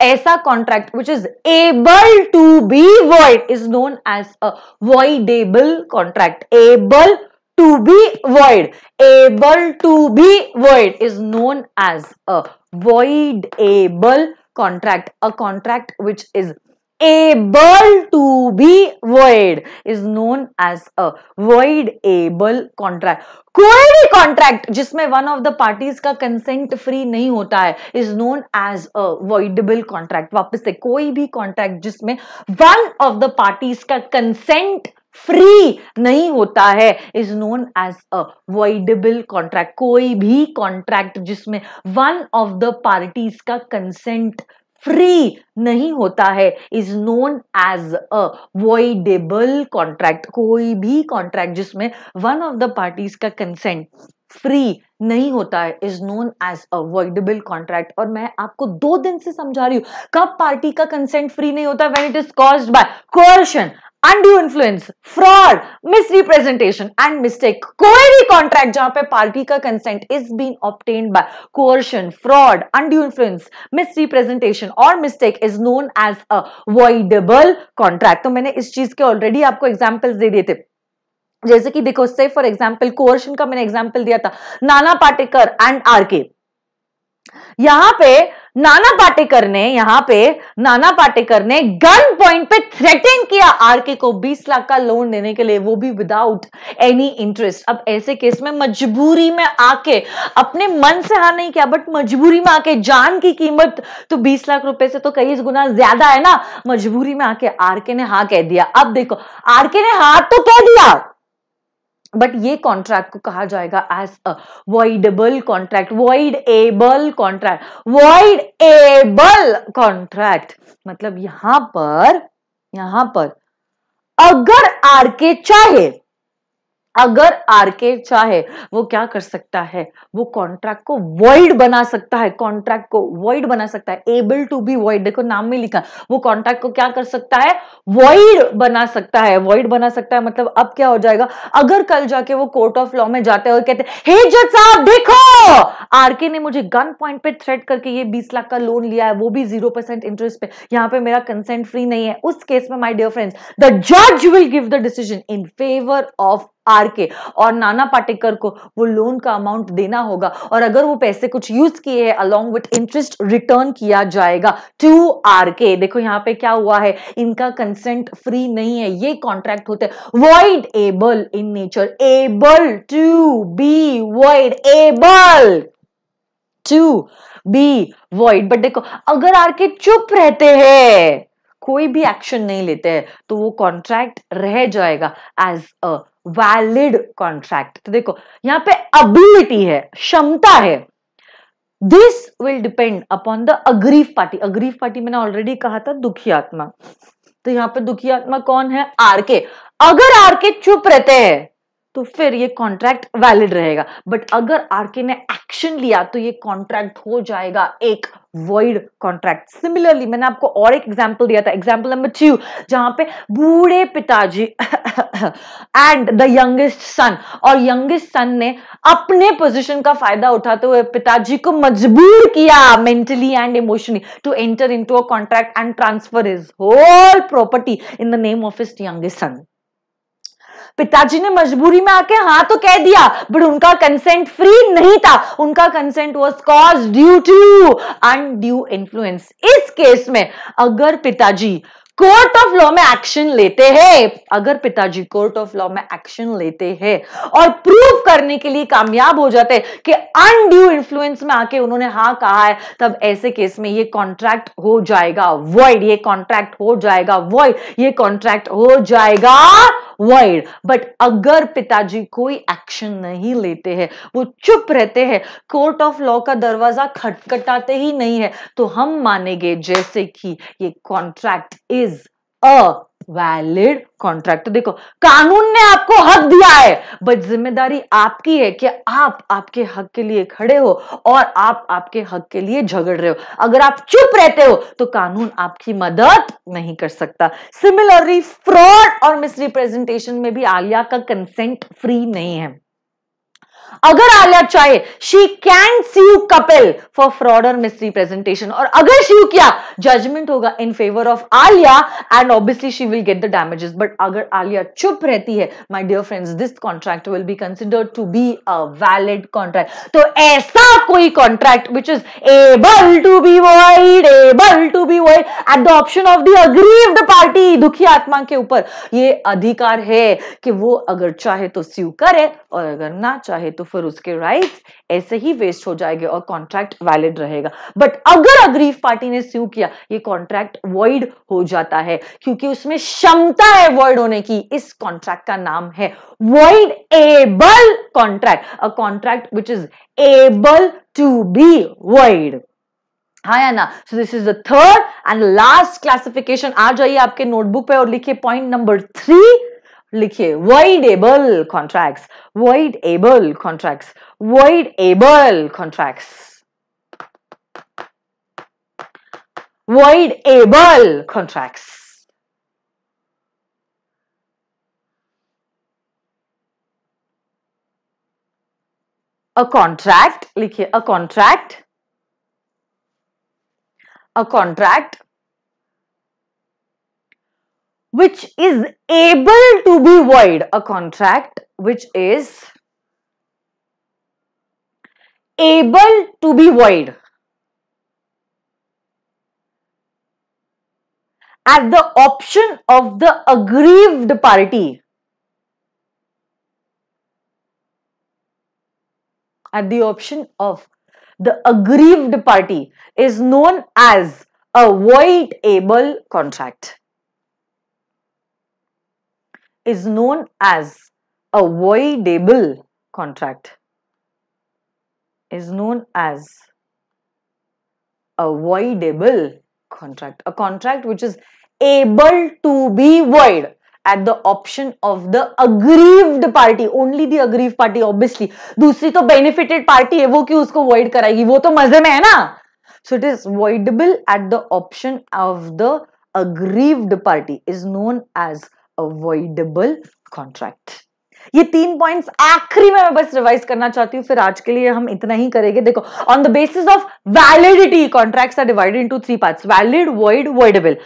a contract which is able to be void is known as a voidable contract. Able to be void. Able to be void is known as a voidable contract. A contract which is able to be void is known as a void able contract कोई भी contract जिसमें one of the parties का consent free नहीं होता है is known as a voidable contract वापस से कोई भी कॉन्ट्रैक्ट जिसमें वन ऑफ द पार्टीज का कंसेंट फ्री नहीं होता है is known as a voidable contract कोई भी कॉन्ट्रैक्ट जिसमें वन ऑफ द पार्टीज का कंसेंट फ्री नहीं होता है is known as a voidable contract कोई भी कॉन्ट्रैक्ट जिसमें वन ऑफ द पार्टीज का कंसेंट फ्री नहीं होता है is known as avoidable contract और मैं आपको दो दिन से समझा रही हूं कब पार्टी का कंसेंट फ्री नहीं होता when it is caused by coercion undue influence fraud representation and mistake कोई भी कॉन्ट्रैक्ट जहां पे पार्टी का consent is been obtain by coercion fraud undue influence representation और mistake is known as a voidable contract तो मैंने इस चीज के ऑलरेडी आपको एग्जाम्पल्स दे दिए थे जैसे कि देखो से फॉर एग्जाम्पल कोर्शन का मैंने एग्जाम्पल दिया था नाना पाटेकर एंड आर के यहां पे नाना पाटेकर ने यहां पे नाना पाटेकर ने गन पॉइंट पे थ्रेटिंग किया आरके को 20 लाख का लोन देने के लिए वो भी विदाउट एनी इंटरेस्ट अब ऐसे केस में मजबूरी में आके अपने मन से हार नहीं किया बट मजबूरी में आके जान की कीमत तो 20 लाख रुपए से तो कई गुना ज्यादा है ना मजबूरी में आके आरके ने हा कह दिया अब देखो आरके ने हा तो कह दिया बट ये कॉन्ट्रैक्ट को कहा जाएगा as a voidable contract void able contract void able contract मतलब यहां पर यहां पर अगर आर के चाहे अगर आरके चाहे वो क्या कर सकता है वो कॉन्ट्रैक्ट को वॉइड बना सकता है कॉन्ट्रैक्ट को वॉइड बना सकता है एबल टू बी वॉइड देखो नाम में लिखा वो कॉन्ट्रैक्ट को क्या कर सकता है वॉइड बना सकता है वॉइड बना सकता है मतलब अब क्या हो जाएगा अगर कल जाके वो कोर्ट ऑफ लॉ में जाते हैं और कहते हे जज साहब देखो आरके ने मुझे गन पॉइंट पे थ्रेट करके ये बीस लाख का लोन लिया है वो भी जीरो इंटरेस्ट पे यहां पर मेरा कंसेंट फ्री नहीं है उस केस में माई डियर फ्रेंड्स द जज will give the decision in favour of R K और नाना पाटेकर को वो लोन का अमाउंट देना होगा और अगर वो पैसे कुछ यूज किए हैं अलॉन्ग विथ इंटरेस्ट रिटर्न किया जाएगा टू आर के देखो यहाँ पे क्या हुआ है इनका कंसेंट फ्री नहीं है ये कॉन्ट्रैक्ट होते void able in nature able to be void able to be void but देखो अगर आर के चुप रहते हैं कोई भी एक्शन नहीं लेते हैं तो वो कॉन्ट्रैक्ट रह जाएगा एज अ वैलिड कॉन्ट्रैक्ट तो देखो यहां पे अबिलिटी है क्षमता है this will depend upon the aggrieve party aggrieve party मैंने ऑलरेडी कहा था दुखी आत्मा तो यहां पे दुखी आत्मा कौन है आरके अगर आरके चुप रहते हैं तो फिर ये कॉन्ट्रैक्ट वैलिड रहेगा बट अगर आरके ने एक्शन लिया तो ये कॉन्ट्रैक्ट हो जाएगा एक वॉइड कॉन्ट्रैक्ट सिमिलरली मैंने आपको और एक एग्जाम्पल दिया था एग्जाम्पल नंबर टू जहां पे बूढ़े पिताजी एंड द यंगेस्ट सन और यंगेस्ट सन ने अपने पोजीशन का फायदा उठाते हुए पिताजी को मजबूर किया mentally and emotionally to enter into a contract and transfer is whole property in the name of his youngest son पिताजी ने मजबूरी में आके हाँ तो कह दिया बट उनका कंसेंट फ्री नहीं था उनका consent was cause due to undue influence इस केस में अगर पिताजी कोर्ट ऑफ लॉ में एक्शन लेते हैं अगर पिताजी कोर्ट ऑफ लॉ में एक्शन लेते हैं और प्रूव करने के लिए कामयाब हो जाते कि अनड्यू इन्फ्लुएंस में आके उन्होंने हाँ कहा है तब ऐसे केस में ये कॉन्ट्रैक्ट हो जाएगा वॉइड ये कॉन्ट्रैक्ट हो जाएगा वॉइड ये कॉन्ट्रैक्ट हो जाएगा वर्ल्ड बट अगर पिताजी कोई एक्शन नहीं लेते हैं वो चुप रहते हैं कोर्ट ऑफ लॉ का दरवाजा खटखटाते ही नहीं है तो हम मानेंगे जैसे कि ये contract is a valid contract देखो कानून ने आपको हक दिया है बट जिम्मेदारी आपकी है कि आप आपके हक के लिए खड़े हो और आप आपके हक के लिए झगड़ रहे हो अगर आप चुप रहते हो तो कानून आपकी मदद नहीं कर सकता सिमिलरली फ्रॉड और मिसरिप्रेजेंटेशन में भी आलिया का कंसेंट फ्री नहीं है अगर आलिया चाहे she can see you Kapil for fraud और मिस रिप्रेजेंटेशन और अगर शी किया जजमेंट होगा in favour of Alia and obviously she will get the damages but अगर आलिया चुप रहती है my dear friends this contract will be considered to be a valid contract तो ऐसा कोई contract which is able to be void able to be void at the option of the aggrieved party दुखी आत्मा के ऊपर ये अधिकार है कि वो अगर चाहे तो स्यू करे और अगर ना चाहे तो फिर उसके राइट ऐसे ही वेस्ट हो जाएंगे और कॉन्ट्रैक्ट वैलिड रहेगा बट अगर अग्रीव पार्टी ने स्यू किया ये कॉन्ट्रैक्ट वॉइड हो जाता है क्योंकि उसमें क्षमता है वॉइड होने की इस कॉन्ट्रैक्ट का नाम है void able contract a contract which is able to be void हाँ या ना so this is the third and last classification आ जाइए आपके नोटबुक पे और लिखिए पॉइंट नंबर थ्री लिखिए wide able contracts wide able contracts wide able contracts wide able contracts a contract लिखिए a contract a contract which is able to be void, a contract which is able to be void at the option of the aggrieved party. At the option of the aggrieved party is known as a void able contract is known as a voidable contract is known as a voidable contract a contract which is able to be void at the option of the aggrieved party only the aggrieved party obviously दूसरी तो benefited party है वो क्यों उसको void कराएगी वो तो मजे में है ना so it is voidable at the option of the aggrieved party is known as avoidable contract ये तीन पॉइंट्स आखिरी में मैं बस रिवाइज करना चाहती हूं फिर आज के लिए हम इतना ही करेंगे देखो on the basis of validity contracts are divided into three parts valid void voidable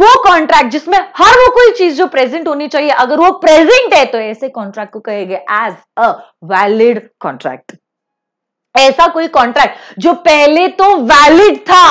वो कॉन्ट्रैक्ट जिसमें हर वो कोई चीज जो प्रेजेंट होनी चाहिए अगर वो प्रेजेंट है तो ऐसे कॉन्ट्रैक्ट को कहेंगे एज अ वैलिड कॉन्ट्रैक्ट ऐसा कोई कॉन्ट्रैक्ट जो पहले तो वैलिड था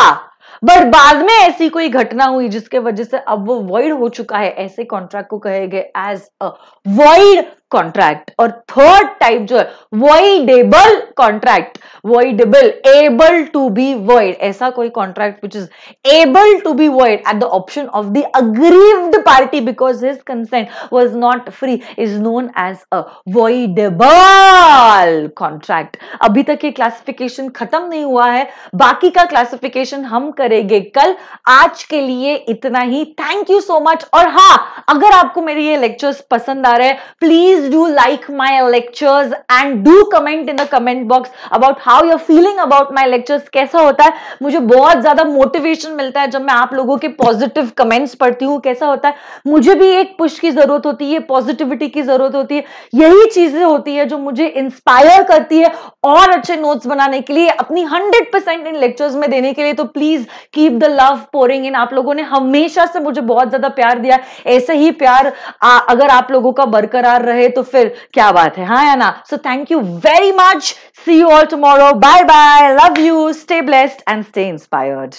बट बाद में ऐसी कोई घटना हुई जिसके वजह से अब वो वॉइड हो चुका है ऐसे कॉन्ट्रैक्ट को कहे गए एज अ वॉइड कॉन्ट्रैक्ट और थर्ड टाइप जो है voidable contract voidable able to be void ऐसा कोई contract which is able to be void at the option of the aggrieved party because his consent was not free is known as a voidable contract अभी तक ये classification खत्म नहीं हुआ है बाकी का क्लासिफिकेशन हम करेंगे कल आज के लिए इतना ही थैंक यू सो मच और हाँ अगर आपको मेरे ये लेक्चर्स पसंद आ रहे हैं please please do like my lectures and do comment in the comment box about how you're feeling about my lectures कैसा होता है मुझे बहुत ज्यादा मोटिवेशन मिलता है जब मैं आप लोगों के पॉजिटिव कमेंट्स पढ़ती हूँ कैसा होता है मुझे भी एक पुश की जरूरत होती है पॉजिटिविटी की जरूरत होती है यही चीजें होती है जो मुझे इंस्पायर करती है और अच्छे नोट्स बनाने के लिए अपनी हंड्रेड परसेंट इन लेक्चर्स में देने के लिए तो please keep the love pouring in आप लोगों ने हमेशा से मुझे बहुत ज्यादा प्यार दिया ऐसे ही प्यार आ, अगर आप लोगों का बरकरार रहे करे तो फिर क्या बात है हाँ या ना so thank you very much see you all tomorrow bye bye love you stay blessed and stay inspired